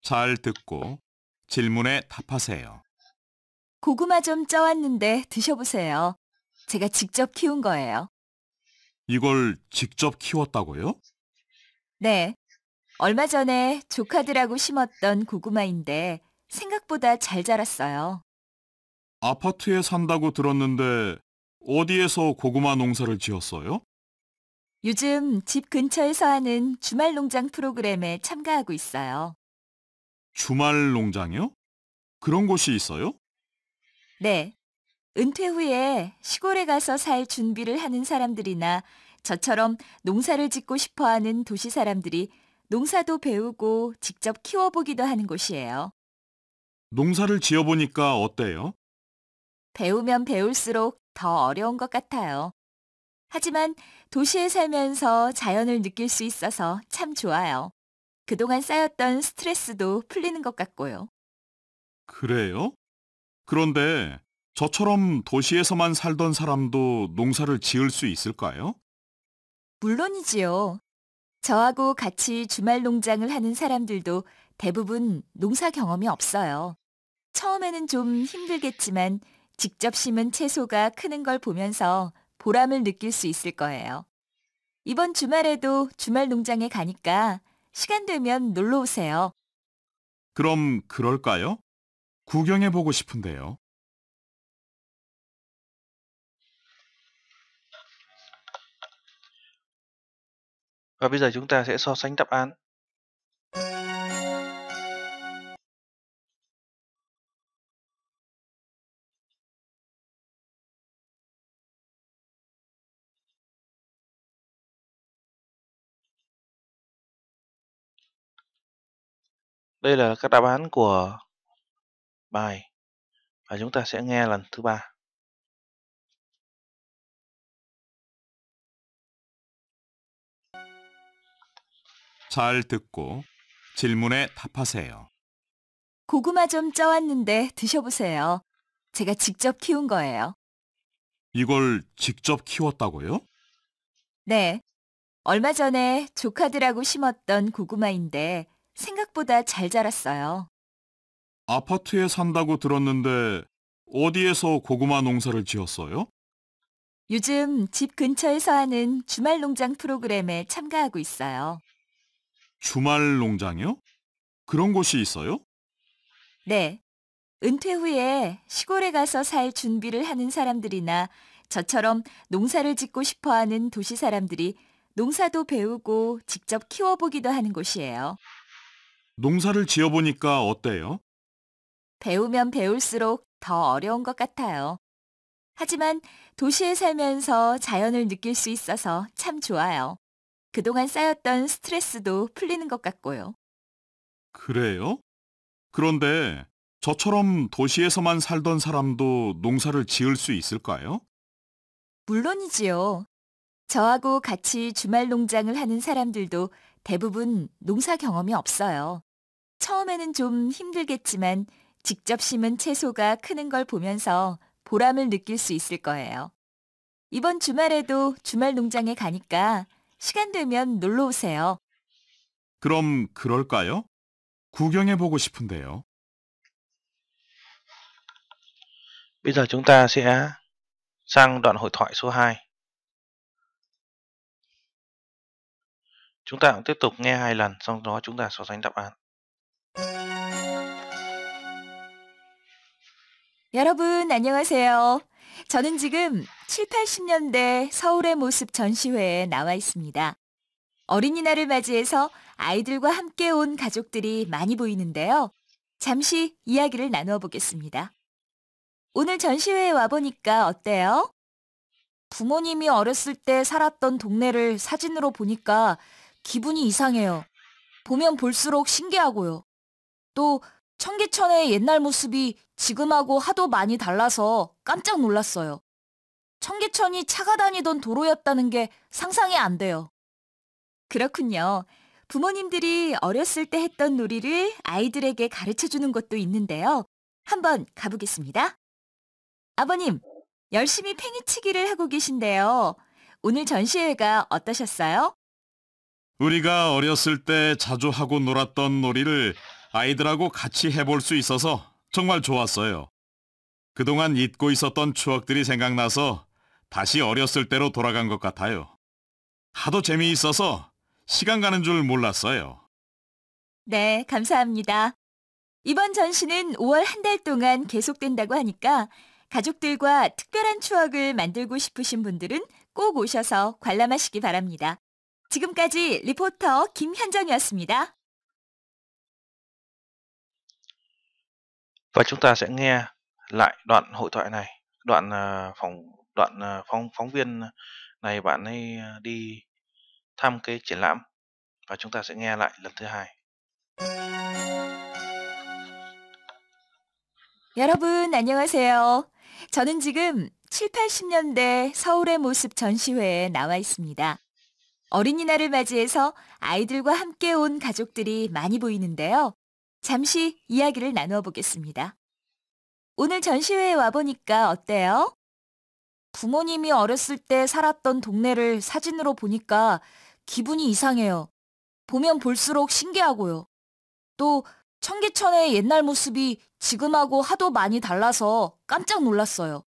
잘 듣고 질문에 답하세요. 고구마 좀 쪄왔는데 드셔보세요. 제가 직접 키운 거예요. 이걸 직접 키웠다고요? 네. 얼마 전에 조카들하고 심었던 고구마인데 생각보다 잘 자랐어요. 아파트에 산다고 들었는데 어디에서 고구마 농사를 지었어요? 요즘 집 근처에서 하는 주말 농장 프로그램에 참가하고 있어요. 주말 농장이요? 그런 곳이 있어요? 네. 은퇴 후에 시골에 가서 살 준비를 하는 사람들이나 저처럼 농사를 짓고 싶어 하는 도시 사람들이 농사도 배우고 직접 키워보기도 하는 곳이에요. 농사를 지어보니까 어때요? 배우면 배울수록 더 어려운 것 같아요. 하지만 도시에 살면서 자연을 느낄 수 있어서 참 좋아요. 그동안 쌓였던 스트레스도 풀리는 것 같고요. 그래요? 그런데 저처럼 도시에서만 살던 사람도 농사를 지을 수 있을까요? 물론이지요. 저하고 같이 주말 농장을 하는 사람들도 대부분 농사 경험이 없어요. 처음에는 좀 힘들겠지만 직접 심은 채소가 크는 걸 보면서 보람을 느낄 수 있을 거예요. 이번 주말에도 주말 농장에 가니까 시간 되면 놀러 오세요. 그럼 그럴까요? 구경해보고 싶은데요. Và bây giờ chúng ta sẽ so sánh đáp án Đây là các đáp án của bài và chúng ta sẽ nghe lần thứ ba. 잘 듣고 질문에 답하세요. 고구마 좀 쪄왔는데 드셔보세요. 제가 직접 키운 거예요. 이걸 직접 키웠다고요? 네. 얼마 전에 조카들하고 심었던 고구마인데 생각보다 잘 자랐어요. 아파트에 산다고 들었는데 어디에서 고구마 농사를 지었어요? 요즘 집 근처에서 하는 주말 농장 프로그램에 참가하고 있어요. 주말 농장이요? 그런 곳이 있어요? 네. 은퇴 후에 시골에 가서 살 준비를 하는 사람들이나 저처럼 농사를 짓고 싶어 하는 도시 사람들이 농사도 배우고 직접 키워보기도 하는 곳이에요. 농사를 지어보니까 어때요? 배우면 배울수록 더 어려운 것 같아요. 하지만 도시에 살면서 자연을 느낄 수 있어서 참 좋아요. 그동안 쌓였던 스트레스도 풀리는 것 같고요. 그래요? 그런데 저처럼 도시에서만 살던 사람도 농사를 지을 수 있을까요? 물론이지요. 저하고 같이 주말 농장을 하는 사람들도 대부분 농사 경험이 없어요. 처음에는 좀 힘들겠지만 직접 심은 채소가 크는 걸 보면서 보람을 느낄 수 있을 거예요. 이번 주말에도 주말 농장에 가니까 시간 되면 놀러 오세요. 그럼 그럴까요? 구경해 보고 싶은데요. Bây giờ chúng ta sẽ sang đoạn hội thoại số 2. Chúng ta cũng tiếp tục nghe hai lần, sau đó chúng ta so sánh đáp án. 여러분 안녕하세요. 저는 지금 7, 80년대 서울의 모습 전시회에 나와 있습니다. 어린이날을 맞이해서 아이들과 함께 온 가족들이 많이 보이는데요. 잠시 이야기를 나누어 보겠습니다. 오늘 전시회에 와보니까 어때요? 부모님이 어렸을 때 살았던 동네를 사진으로 보니까 기분이 이상해요. 보면 볼수록 신기하고요. 또 청계천의 옛날 모습이 지금하고 하도 많이 달라서 깜짝 놀랐어요. 청계천이 차가 다니던 도로였다는 게 상상이 안 돼요. 그렇군요. 부모님들이 어렸을 때 했던 놀이를 아이들에게 가르쳐 주는 것도 있는데요. 한번 가보겠습니다. 아버님, 열심히 팽이치기를 하고 계신데요. 오늘 전시회가 어떠셨어요? 우리가 어렸을 때 자주 하고 놀았던 놀이를 아이들하고 같이 해볼 수 있어서 정말 좋았어요. 그동안 잊고 있었던 추억들이 생각나서 다시 어렸을 때로 돌아간 것 같아요. 하도 재미있어서 시간 가는 줄 몰랐어요. 네, 감사합니다. 이번 전시는 5월 한 달 동안 계속된다고 하니까 가족들과 특별한 추억을 만들고 싶으신 분들은 꼭 오셔서 관람하시기 바랍니다. 지금까지 리포터 김현정이었습니다. Và chúng ta sẽ nghe lại đoạn hội thoại này, đoạn ờ, phòng đoạn ờ, phóng phóng viên này bạn ấy ờ, đi thăm cái triển lãm và chúng ta sẽ nghe lại lần thứ hai. 여러분 안녕하세요. 저는 지금 7, 80년대 서울의 모습 전시회에 나와 있습니다. 어린이날을 맞이해서 아이들과 함께 온 가족들이 많이 보이는데요. 잠시 이야기를 나누어 보겠습니다. 오늘 전시회에 와보니까 어때요? 부모님이 어렸을 때 살았던 동네를 사진으로 보니까 기분이 이상해요. 보면 볼수록 신기하고요. 또 청계천의 옛날 모습이 지금하고 하도 많이 달라서 깜짝 놀랐어요.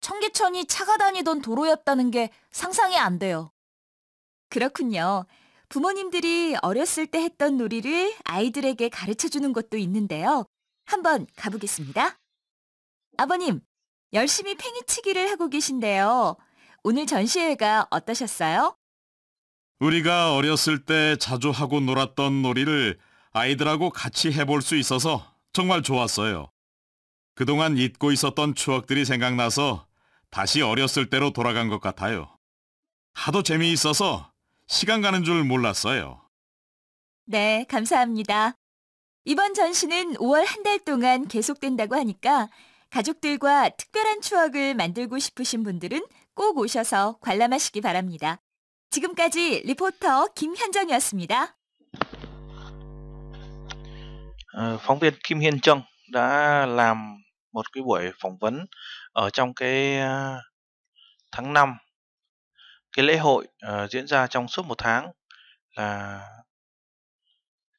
청계천이 차가 다니던 도로였다는 게 상상이 안 돼요. 그렇군요. 부모님들이 어렸을 때 했던 놀이를 아이들에게 가르쳐주는 곳도 있는데요. 한번 가보겠습니다. 아버님, 열심히 팽이치기를 하고 계신데요. 오늘 전시회가 어떠셨어요? 우리가 어렸을 때 자주 하고 놀았던 놀이를 아이들하고 같이 해볼 수 있어서 정말 좋았어요. 그동안 잊고 있었던 추억들이 생각나서 다시 어렸을 때로 돌아간 것 같아요. 하도 재미있어서 시간 가는 줄 몰랐어요. 네, 감사합니다. 이번 전시는 5월 한 달 동안 계속된다고 하니까 가족들과 특별한 추억을 만들고 싶으신 분들은 꼭 오셔서 관람하시기 바랍니다. 지금까지 리포터 김현정이었습니다. À, phóng viên Kim Hiên Trân đã làm một cái buổi phỏng vấn ở trong cái tháng 5 cái lễ hội uh, diễn ra trong suốt một tháng là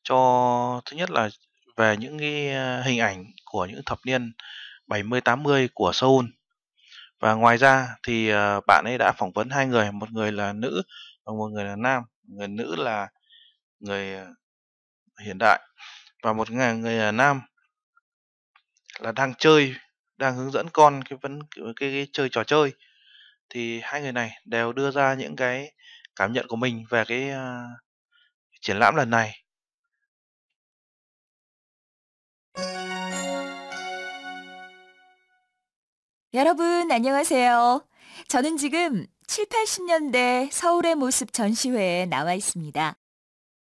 cho thứ nhất là về những cái ờ, hình ảnh của những thập niên 70 80 của Seoul. Và ngoài ra thì ờ, bạn ấy đã phỏng vấn hai người, một người là nữ và một người là nam. Người nữ là người hiện đại và một người, người là nam là đang chơi đang hướng dẫn con cái vấn cái, cái, cái chơi trò chơi thì hai người này đều đưa ra những cái cảm nhận của mình về cái uh, triển lãm lần này 여러분 안녕하세요. 저는 지금 7, 80년대 서울의 모습 전시회에 나와 있습니다.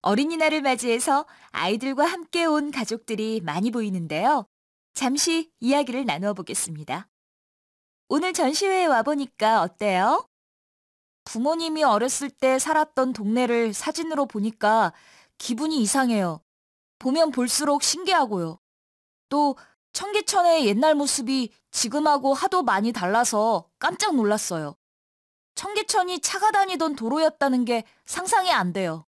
어린이날을 맞이해서 아이들과 함께 온 가족들이 많이 보이는데요. 잠시 이야기를 나누어 보겠습니다. 오늘 전시회에 와보니까 어때요? 부모님이 어렸을 때 살았던 동네를 사진으로 보니까 기분이 이상해요. 보면 볼수록 신기하고요. 또 청계천의 옛날 모습이 지금하고 하도 많이 달라서 깜짝 놀랐어요. 청계천이 차가 다니던 도로였다는 게 상상이 안 돼요.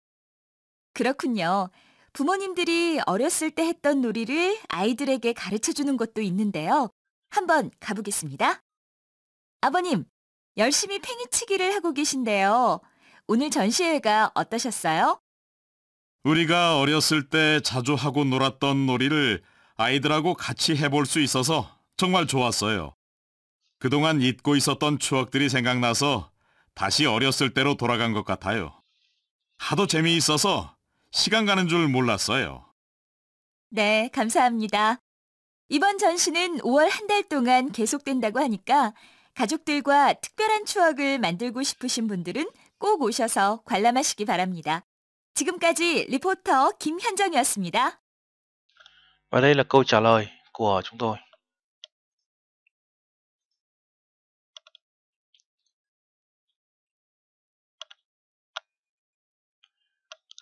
그렇군요. 부모님들이 어렸을 때 했던 놀이를 아이들에게 가르쳐 주는 것도 있는데요. 한번 가보겠습니다. 아버님, 열심히 팽이치기를 하고 계신데요. 오늘 전시회가 어떠셨어요? 우리가 어렸을 때 자주 하고 놀았던 놀이를 아이들하고 같이 해볼 수 있어서 정말 좋았어요. 그동안 잊고 있었던 추억들이 생각나서 다시 어렸을 때로 돌아간 것 같아요. 하도 재미있어서 시간 가는 줄 몰랐어요. 네, 감사합니다. 이번 전시는 5월 한 달 동안 계속된다고 하니까 가족들과 특별한 추억을 만들고 싶으신 분들은 꼭 오셔서 관람하시기 바랍니다. 지금까지 리포터 김현정이었습니다. Và đây là câu trả lời của chúng tôi.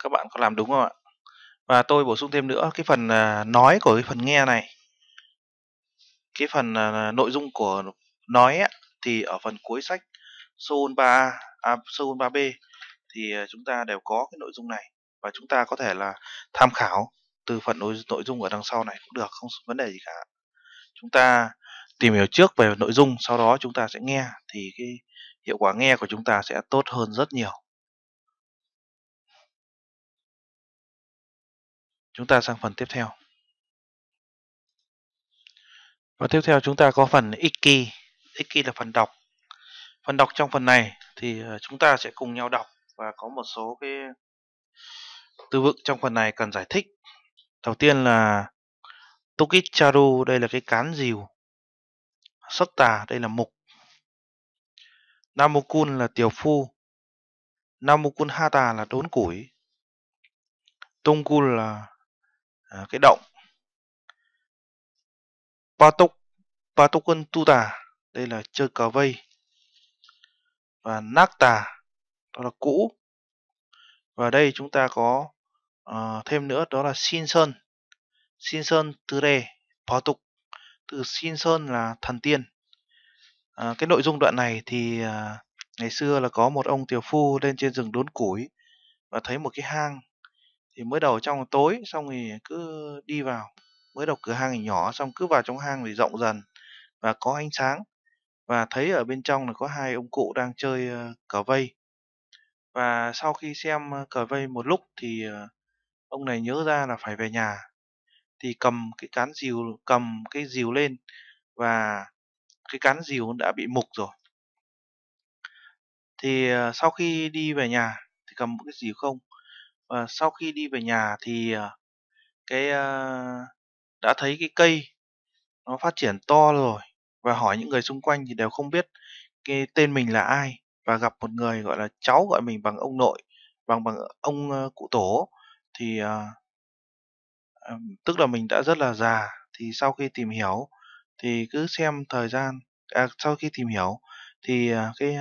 Các bạn có làm đúng không ạ? Và tôi bổ sung thêm nữa cái phần à, nói của cái phần nghe này. Cái phần à, nội dung của nói ấy, thì ở phần cuối sách Seoul 3A, à, Seoul 3B thì à, chúng ta đều có cái nội dung này và chúng ta có thể là tham khảo từ phần nội, nội dung ở đằng sau này cũng được, không vấn đề gì cả. Chúng ta tìm hiểu trước về nội dung, sau đó chúng ta sẽ nghe thì cái hiệu quả nghe của chúng ta sẽ tốt hơn rất nhiều. Chúng ta sang phần tiếp theo. Và tiếp theo chúng ta có phần Iki. X là phần đọc phần đọc trong phần này thì ờ, chúng ta sẽ cùng nhau đọc và có một số cái từ vựng trong phần này cần giải thích đầu tiên là Tokicharu đây là cái cán dìu Sotta đây là mục Namukun là tiểu phu Namukun Hata là đốn củi Tungkul là ờ, cái động Patuk Patukun Tuta đây là chơi cờ vây và tà đó là cũ và đây chúng ta có uh, thêm nữa đó là xin Sơn xin Sơn từ đề Phó Tục từ xin Sơn là thần tiên uh, cái nội dung đoạn này thì uh, ngày xưa là có một ông tiểu phu lên trên rừng đốn củi và thấy một cái hang thì mới đầu trong tối xong thì cứ đi vào mới đầu cửa hang thì nhỏ xong cứ vào trong hang thì rộng dần và có ánh sáng và thấy ở bên trong là có hai ông cụ đang chơi ờ, cờ vây. Và sau khi xem ờ, cờ vây một lúc thì ờ, ông này nhớ ra là phải về nhà. Thì cầm cái cán dìu cầm cái dìu lên và cái cán dìu đã bị mục rồi. Thì sau khi đi về nhà thì cầm một cái dìu không. Và sau khi đi về nhà thì cái đã thấy cái cây nó phát triển to rồi và hỏi những người xung quanh thì đều không biết cái tên mình là ai và gặp một người gọi là cháu gọi mình bằng ông nội bằng bằng ông ờ, cụ tổ thì ờ, tức là mình đã rất là già thì sau khi tìm hiểu thì cứ xem thời gian à, sau khi tìm hiểu thì ờ, cái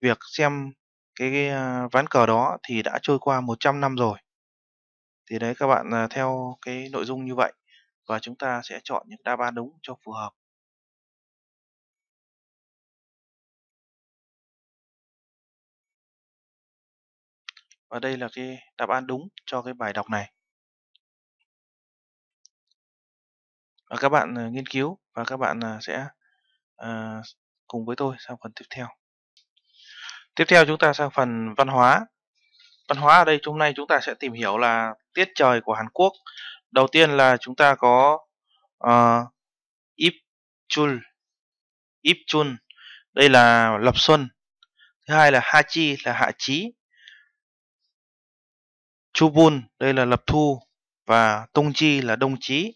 việc xem cái, cái ván cờ đó thì đã trôi qua 100 năm rồi thì đấy các bạn theo cái nội dung như vậy và chúng ta sẽ chọn những đáp án đúng cho phù hợp Và đây là cái đáp án đúng cho cái bài đọc này. Và các bạn ờ, nghiên cứu và các bạn ờ, sẽ ờ, cùng với tôi sang phần tiếp theo. Tiếp theo chúng ta sang phần văn hóa. Văn hóa ở đây hôm nay chúng ta sẽ tìm hiểu là tiết trời của Hàn Quốc. Đầu tiên là chúng ta có uh, Ipchul. Ipchun đây là lập xuân. Thứ hai là Hachi là hạ chí. Chu Bun đây là Lập Thu và Tung Chi là Đông Chí.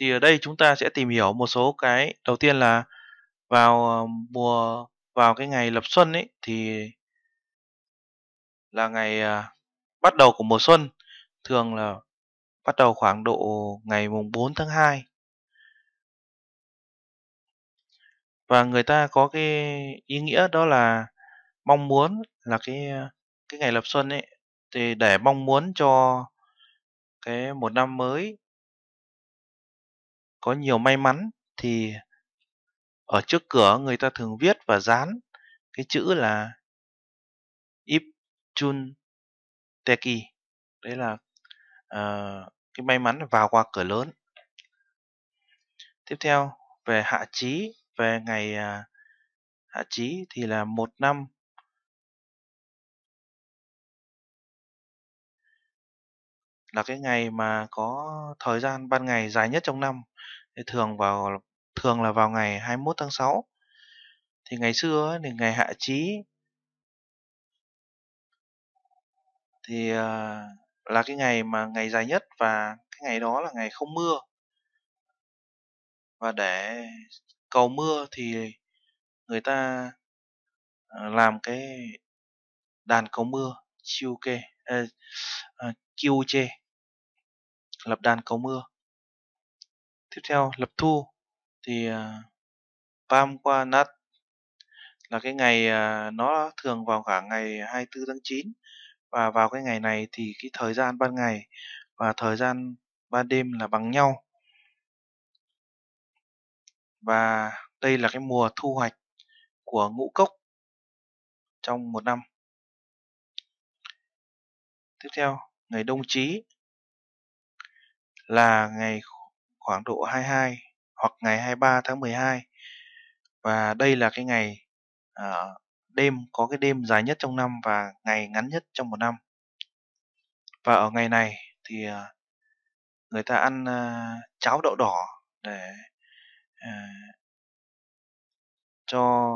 Thì ở đây chúng ta sẽ tìm hiểu một số cái đầu tiên là vào ờ, mùa vào cái ngày lập xuân ấy thì là ngày ờ, bắt đầu của mùa xuân, thường là bắt đầu khoảng độ ngày mùng 4 tháng 2. Và người ta có cái ý nghĩa đó là mong muốn là cái ờ, cái ngày lập xuân ấy thì để mong muốn cho cái một năm mới có nhiều may mắn thì ở trước cửa người ta thường viết và dán cái chữ là Ip Ipchun Teki đấy là uh, cái may mắn vào qua cửa lớn tiếp theo về hạ chí về ngày uh, hạ chí thì là một năm là cái ngày mà có thời gian ban ngày dài nhất trong năm thường vào thường là vào ngày 21 tháng 6 thì ngày xưa thì ngày hạ trí thì ờ, là cái ngày mà ngày dài nhất và cái ngày đó là ngày không mưa và để cầu mưa thì người ta ờ, làm cái đàn cầu mưa chiêu kê à, à, ờ, chiêu chê lập đàn cầu mưa tiếp theo lập thu thì uh, à, Pam qua nát là cái ngày uh, nó thường vào khoảng ngày 24 tháng 9 và vào cái ngày này thì cái thời gian ban ngày và thời gian ban đêm là bằng nhau và đây là cái mùa thu hoạch của ngũ cốc trong một năm tiếp theo ngày đông chí là ngày khoảng độ 22 hoặc ngày 23 tháng 12 và đây là cái ngày à, đêm có cái đêm dài nhất trong năm và ngày ngắn nhất trong một năm và ở ngày này thì à, người ta ăn à, cháo đậu đỏ để à, cho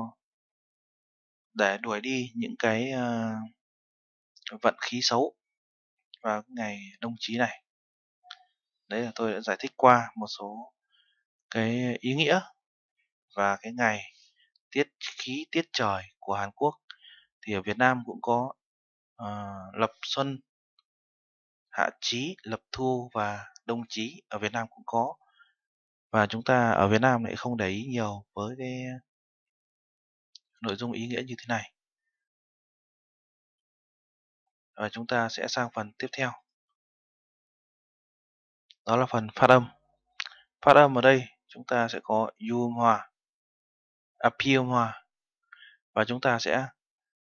để đuổi đi những cái à, vận khí xấu vào ngày Đông chí này đấy là tôi đã giải thích qua một số cái ý nghĩa và cái ngày tiết khí tiết trời của Hàn Quốc thì ở Việt Nam cũng có uh, lập xuân hạ chí lập thu và đông chí ở Việt Nam cũng có và chúng ta ở Việt Nam lại không để ý nhiều với cái nội dung ý nghĩa như thế này và chúng ta sẽ sang phần tiếp theo đó là phần phát âm phát âm ở đây chúng ta sẽ có u âm hòa à, p âm hòa và chúng ta sẽ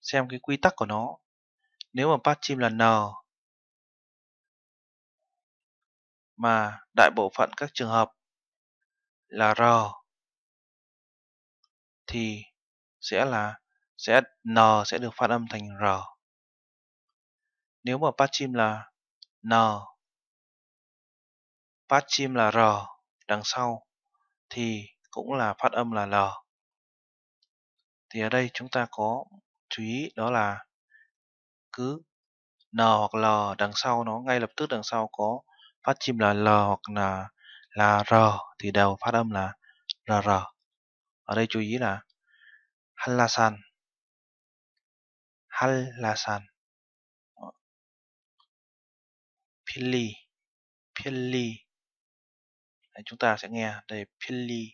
xem cái quy tắc của nó nếu mà phát chim là n mà đại bộ phận các trường hợp là r thì sẽ là sẽ n sẽ được phát âm thành r nếu mà phát chim là n phát chim là r đằng sau thì cũng là phát âm là l thì ở đây chúng ta có chú ý đó là cứ n hoặc l đằng sau nó ngay lập tức đằng sau có phát chim là l hoặc là là r thì đều phát âm là rr ở đây chú ý là hallasan hallasan pili pili chúng ta sẽ nghe đây 필리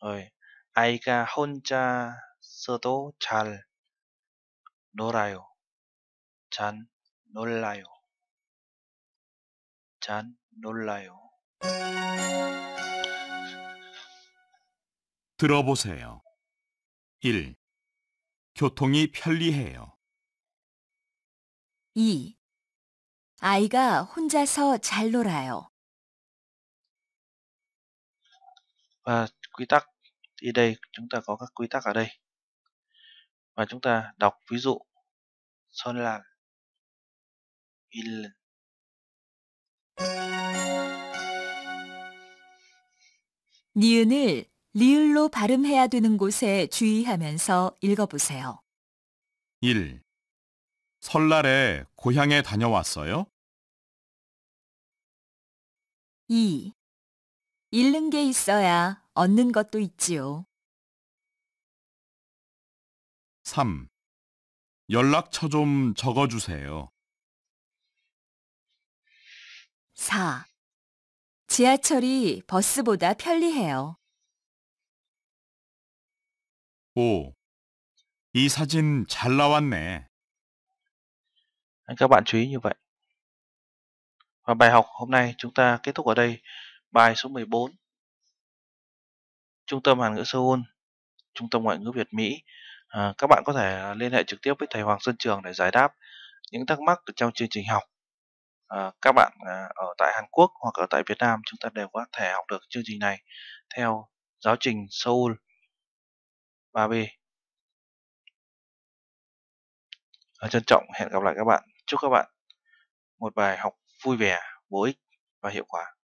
rồi 아이가 혼자 써도 잘 놀아요 잘 놀아요 잘 놀아요 들어보세요. 1. 교통이 편리해요. 2. 아이가 혼자서 잘 놀아요. và quy tắc thì đây chúng ta có các quy tắc ở đây và chúng ta đọc ví dụ son là il 니은을 리을로 발음해야 되는 곳에 주의하면서 읽어보세요. 1. 설날에 고향에 다녀왔어요? 2. 잃는 게 있어야 얻는 것도 있지요. 3. 연락처 좀 적어주세요. 4. 지하철이 버스보다 편리해요. 5. 이 사진 잘 나왔네. Các bạn chú ý như vậy. Và bài học hôm nay chúng ta kết thúc ở đây. Bài số 14 Trung tâm Hàn ngữ Seoul Trung tâm Ngoại ngữ Việt Mỹ à, Các bạn có thể liên hệ trực tiếp với thầy Hoàng Xuân Trường để giải đáp những thắc mắc trong chương trình học à, Các bạn à, ở tại Hàn Quốc hoặc ở tại Việt Nam chúng ta đều có thể học được chương trình này theo giáo trình Seoul 3B à, Trân trọng hẹn gặp lại các bạn Chúc các bạn một bài học vui vẻ, bổ ích và hiệu quả